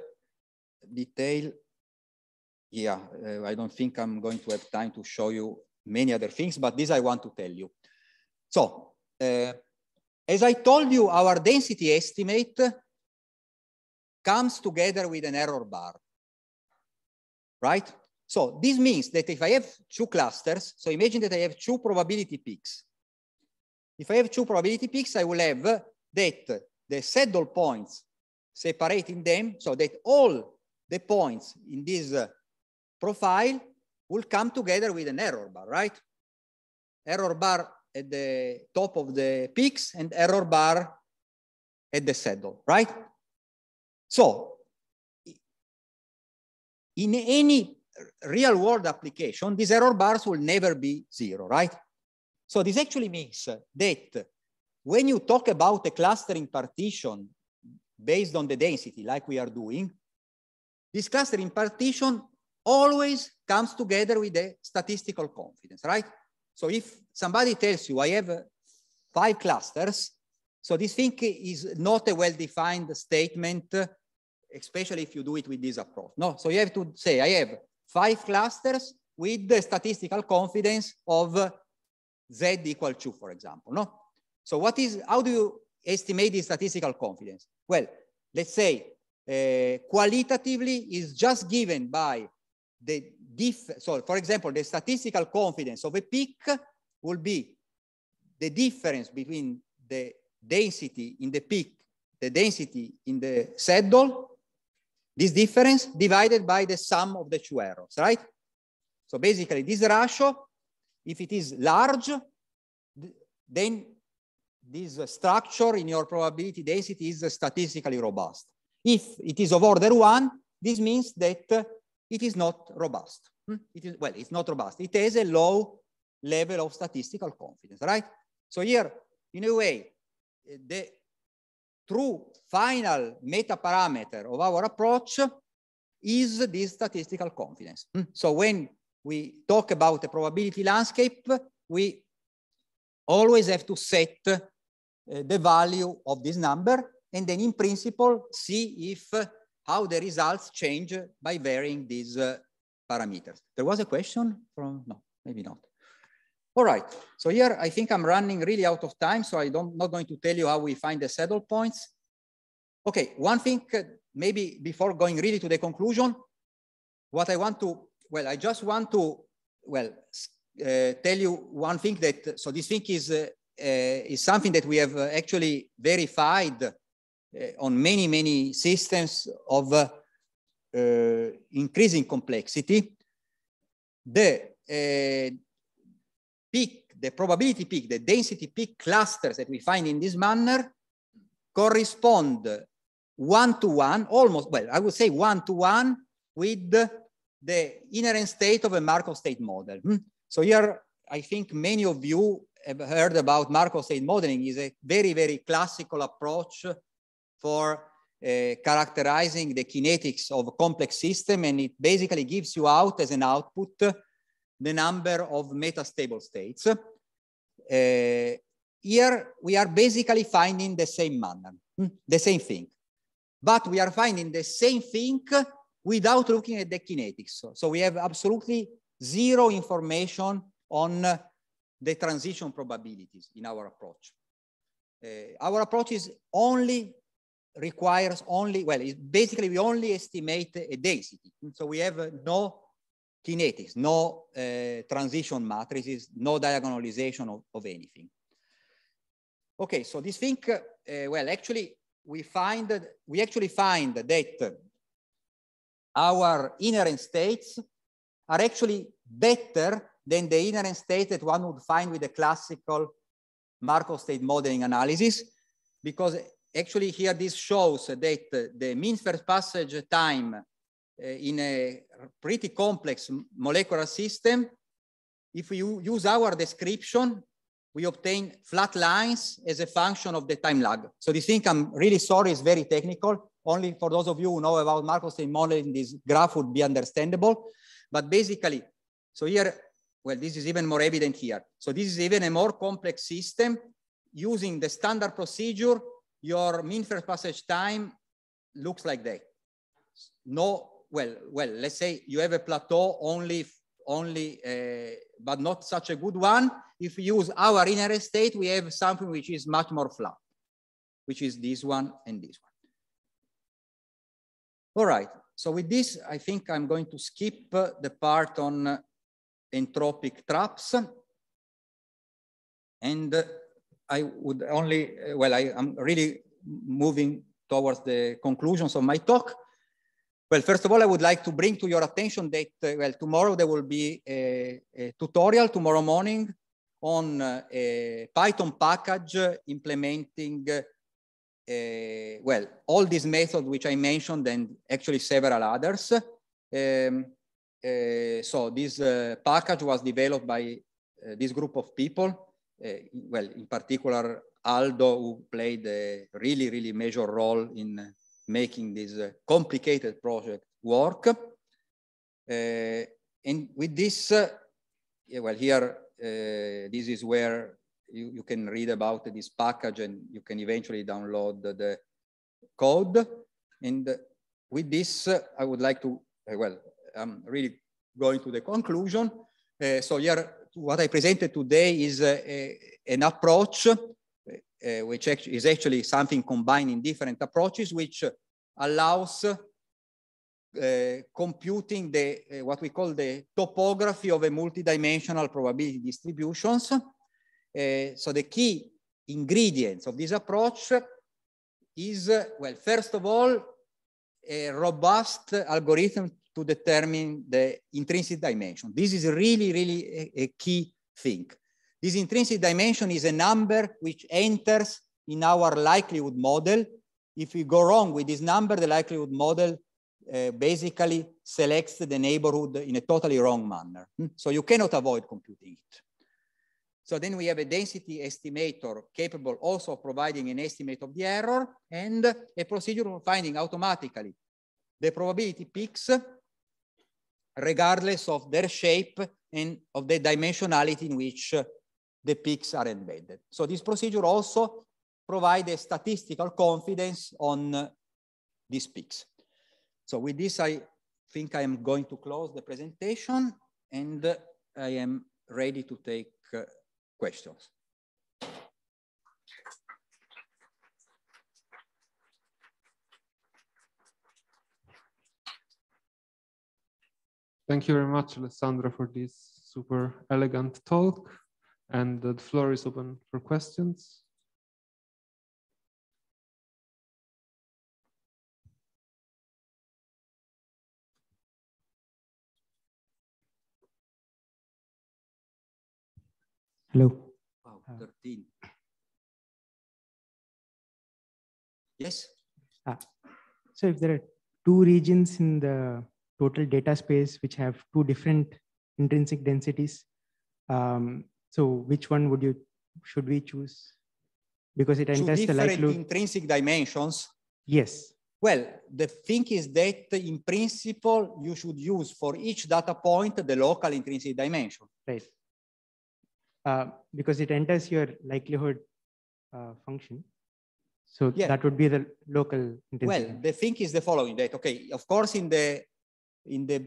detail, yeah, uh, I don't think I'm going to have time to show you many other things, but this I want to tell you. So. Uh, as I told you, our density estimate comes together with an error bar, right? So this means that if I have two clusters, so imagine that I have two probability peaks. If I have two probability peaks, I will have that the saddle points separating them so that all the points in this uh, profile will come together with an error bar, right? Error bar at the top of the peaks and error bar at the saddle, right? So in any real world application, these error bars will never be zero, right? So this actually means that when you talk about a clustering partition based on the density, like we are doing, this clustering partition always comes together with a statistical confidence, right? So if somebody tells you I have uh, five clusters, so this thing is not a well-defined statement, especially if you do it with this approach. No, so you have to say I have five clusters with the statistical confidence of uh, z equal to, for example. No. So what is? How do you estimate the statistical confidence? Well, let's say uh, qualitatively is just given by the diff so for example the statistical confidence of a peak will be the difference between the density in the peak the density in the saddle this difference divided by the sum of the two errors right so basically this ratio if it is large then this structure in your probability density is statistically robust if it is of order one this means that it is not robust. Hmm? It is, well, it's not robust. It has a low level of statistical confidence, right? So here, in a way, the true final meta parameter of our approach is this statistical confidence. Hmm? So when we talk about the probability landscape, we always have to set uh, the value of this number and then in principle see if uh, how the results change by varying these uh, parameters. There was a question from, no, maybe not. All right, so here I think I'm running really out of time, so I don't not going to tell you how we find the saddle points. Okay, one thing uh, maybe before going really to the conclusion, what I want to, well, I just want to, well, uh, tell you one thing that, so this thing is, uh, uh, is something that we have uh, actually verified Eh, on many, many systems of eh, eh, increasing complexity, the peak, the probability peak, the density peak clusters that we find in this manner correspond one to one, almost, well, I would say one to one with the inherent state of a Markov state model. Hmm? So here, I think many of you have heard about Markov state modeling is a very, very classical approach for uh, characterizing the kinetics of a complex system and it basically gives you out as an output the number of metastable states. Uh, here we are basically finding the same manner, hmm, the same thing. But we are finding the same thing without looking at the kinetics. So, so we have absolutely zero information on the transition probabilities in our approach. Uh, our approach is only requires only, well, basically we only estimate a density. So we have uh, no kinetics, no uh, transition matrices, no diagonalization of, of, anything. Okay, so this thing, uh, well, actually we find, that, we actually find that our inherent states are actually better than the inherent states that one would find with the classical Markov state modeling analysis, because actually here this shows that the mean first passage time eh, in a pretty complex molecular system, if you use our description, we obtain flat lines as a function of the time lag. So this thing, I'm really sorry, is very technical. Only for those of you who know about Markov-Stein modeling, this graph would be understandable. But basically, so here, well, this is even more evident here. So this is even a more complex system using the standard procedure your mean first passage time looks like that. No, well, well, let's say you have a plateau only, only, uh, but not such a good one. If you use our inner state, we have something which is much more flat, which is this one and this one. All right, so with this, I think I'm going to skip the part on entropic traps and I would only, uh, well, I am really moving towards the conclusions of my talk. Well, first of all, I would like to bring to your attention that, uh, well, tomorrow there will be a, a tutorial tomorrow morning on uh, a Python package implementing, uh, well, all these methods which I mentioned and actually several others. Um, uh, so this uh, package was developed by this group of people Eh, well, in particular, Aldo, who played a really, really major role in making this uh, complicated project work. Eh, and with this, uh, yeah, well, here, eh, this is where you, you, can read about this package and you can eventually download the, the code. And uh, with this, uh, I would like to, uh, well, I'm really going to the conclusion. Uh, so here what I presented today is a, an approach, uh, uh, which is actually something combined in different approaches, which allows uh, computing the uh, what we call the topography of a multidimensional probability distributions. Uh, so the key ingredients of this approach is, uh, well, first of all, a robust algorithm to determine the intrinsic dimension. This is really, really a, a key thing. This intrinsic dimension is a number which enters in our likelihood model. If we go wrong with this number, the likelihood model uh, basically selects the neighborhood in a totally wrong manner. Hmm? So you cannot avoid computing it. So then we have a density estimator capable also of providing an estimate of the error and a procedure for finding automatically the probability peaks regardless of their shape and of the dimensionality in which the peaks are embedded. So this procedure also provides a statistical confidence on uh, these peaks. So with this, I think I am going to close the presentation and uh, I am ready to take uh, questions. Thank you very much, Alessandra, for this super elegant talk. And the floor is open for questions. Hello. Wow, uh, 13. Yes? Uh, so if there are two regions in the total data space which have two different intrinsic densities. Um, so which one would you should we choose? Because it enters two the likelihood. intrinsic dimensions. Yes. Well, the thing is that in principle, you should use for each data point the local intrinsic dimension. Right. Uh, because it enters your likelihood uh, function. So yeah. that would be the local Well, the thing is the following that, okay, of course, in the in the,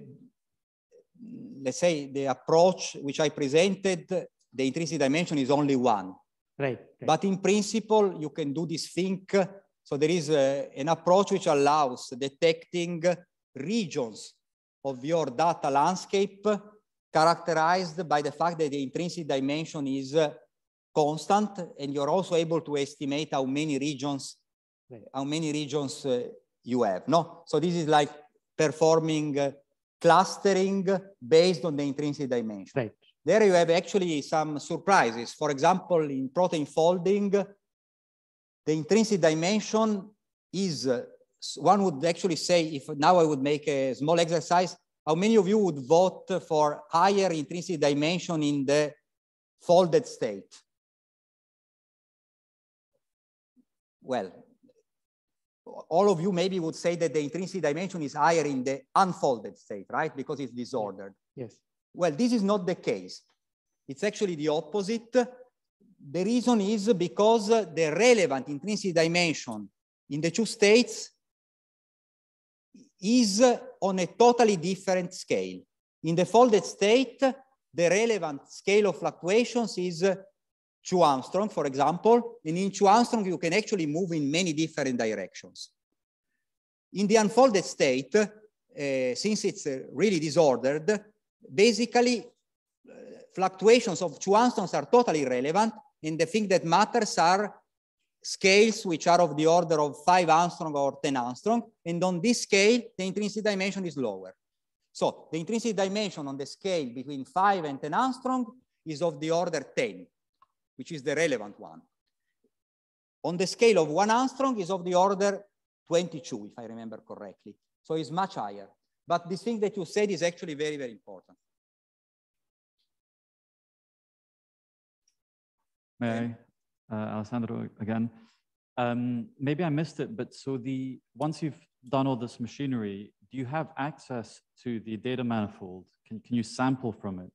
let's say, the approach which I presented, the intrinsic dimension is only one. Right, right. But in principle, you can do this think. So there is a, uh, an approach which allows detecting regions of your data landscape characterized by the fact that the intrinsic dimension is uh, constant and you're also able to estimate how many regions right. how many regions uh, you have no so this is like performing uh, clustering based on the intrinsic dimension. Right. There you have actually some surprises. For example, in protein folding, the intrinsic dimension is, uh, one would actually say, if now I would make a small exercise, how many of you would vote for higher intrinsic dimension in the folded state? Well, all of you maybe would say that the intrinsic dimension is higher in the unfolded state, right? Because it's disordered. Yes. Well, this is not the case. It's actually the opposite. The reason is because the relevant intrinsic dimension in the two states is on a totally different scale. In the folded state, the relevant scale of fluctuations is 2 Armstrong, for example, and in 2 Armstrong, you can actually move in many different directions. In the unfolded state, uh, since it's uh, really disordered, basically uh, fluctuations of 2 Armstrongs are totally irrelevant, and the thing that matters are scales which are of the order of 5 Armstrong or 10 Armstrong, and on this scale, the intrinsic dimension is lower. So the intrinsic dimension on the scale between 5 and 10 Armstrong is of the order 10 which is the relevant one. On the scale of one Armstrong is of the order 22, if I remember correctly. So it's much higher. But the thing that you said is actually very, very important. May I, uh, Alessandro, again? Um, maybe I missed it, but so the once you've done all this machinery, do you have access to the data manifold? Can, can you sample from it?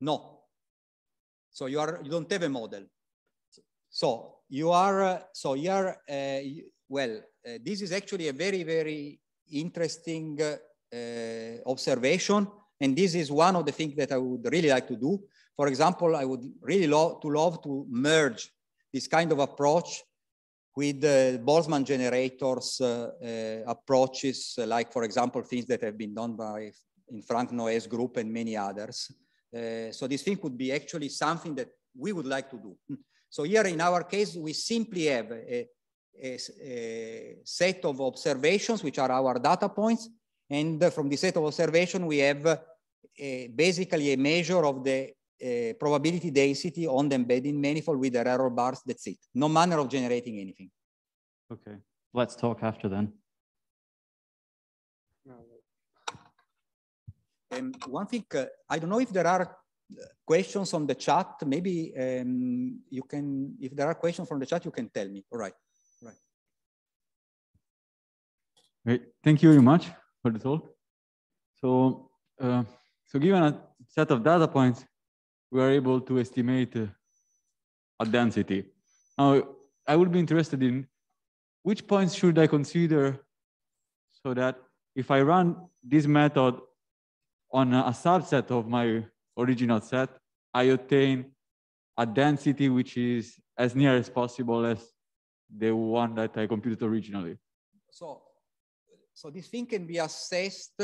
No, so you are you don't have a model. So you are uh, so you are uh, well. Uh, this is actually a very very interesting uh, uh, observation, and this is one of the things that I would really like to do. For example, I would really love to love to merge this kind of approach with uh, Boltzmann generators approaches, like for example things that have been done by in Frank Noes group and many others. Uh, so this thing could be actually something that we would like to do. So here in our case, we simply have a, a, a set of observations, which are our data points. And uh, from the set of observation, we have uh, a, basically a measure of the uh, probability density on the embedding manifold with the error bars, that's it. No manner of generating anything. Okay, let's talk after then. Um, one thing, uh, I don't know if there are uh, questions on the chat. Maybe um, you can, if there are questions from the chat, you can tell me. All right. All right. Great. Thank you very much for the talk. So, uh, so given a set of data points, we are able to estimate uh, a density. Now, I would be interested in which points should I consider so that if I run this method on a subset of my original set, I obtain a density which is as near as possible as the one that I computed originally. So, so this thing can be assessed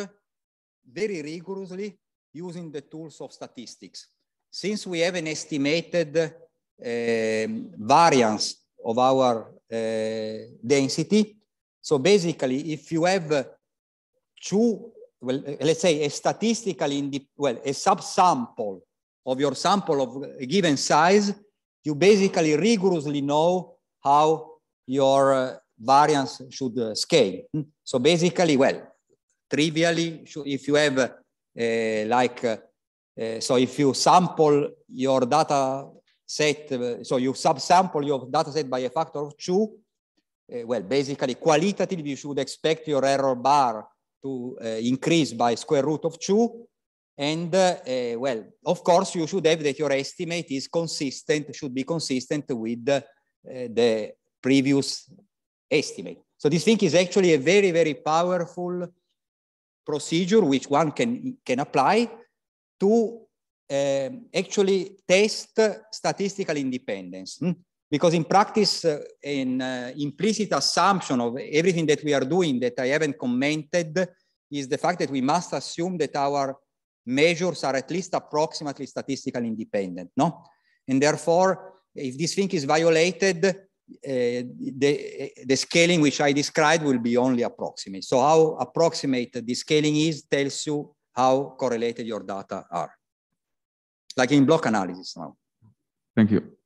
very rigorously using the tools of statistics. Since we have an estimated um, variance of our uh, density, so basically if you have two well, eh, let's say a statistical, well, a subsample of your sample of a given size, you basically rigorously know how your uh, variance should uh, scale. Hmm? So basically, well, trivially, if you have uh, like, uh, uh, so if you sample your data set, uh, so you subsample your data set by a factor of two, eh, well, basically, qualitatively, you should expect your error bar to eh, increase by square root of 2. And eh, well, of course, you should have that your estimate is consistent, should be consistent with eh, the previous estimate. So this thing is actually a very, very powerful procedure which one can, can apply to um, actually test statistical independence. Hmm? because in practice, uh, an uh, implicit assumption of everything that we are doing that I haven't commented is the fact that we must assume that our measures are at least approximately statistically independent, no? And therefore, if this thing is violated, uh, the, the scaling which I described will be only approximate. So how approximate the scaling is tells you how correlated your data are, like in block analysis now. Thank you.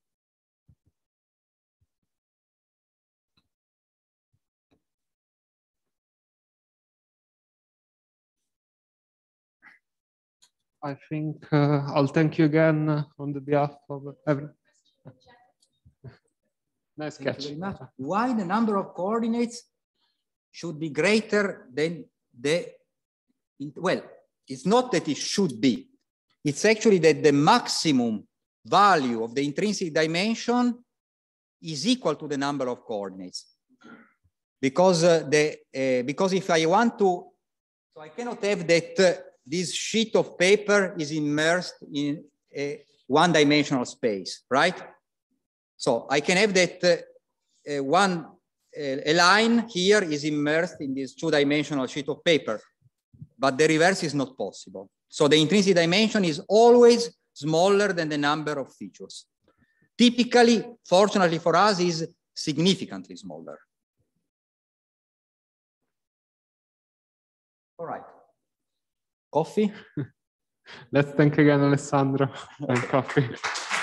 I think uh, I'll thank you again uh, on the behalf of everyone. nice thank catch. Why the number of coordinates should be greater than the, well, it's not that it should be, it's actually that the maximum value of the intrinsic dimension is equal to the number of coordinates. Because uh, the, uh, because if I want to, so I cannot have that uh, this sheet of paper is immersed in a one-dimensional space, right? So I can have that uh, uh, one, uh, a line here is immersed in this two-dimensional sheet of paper, but the reverse is not possible. So the intrinsic dimension is always smaller than the number of features. Typically, fortunately for us, is significantly smaller. All right coffee. Let's thank again Alessandro and coffee.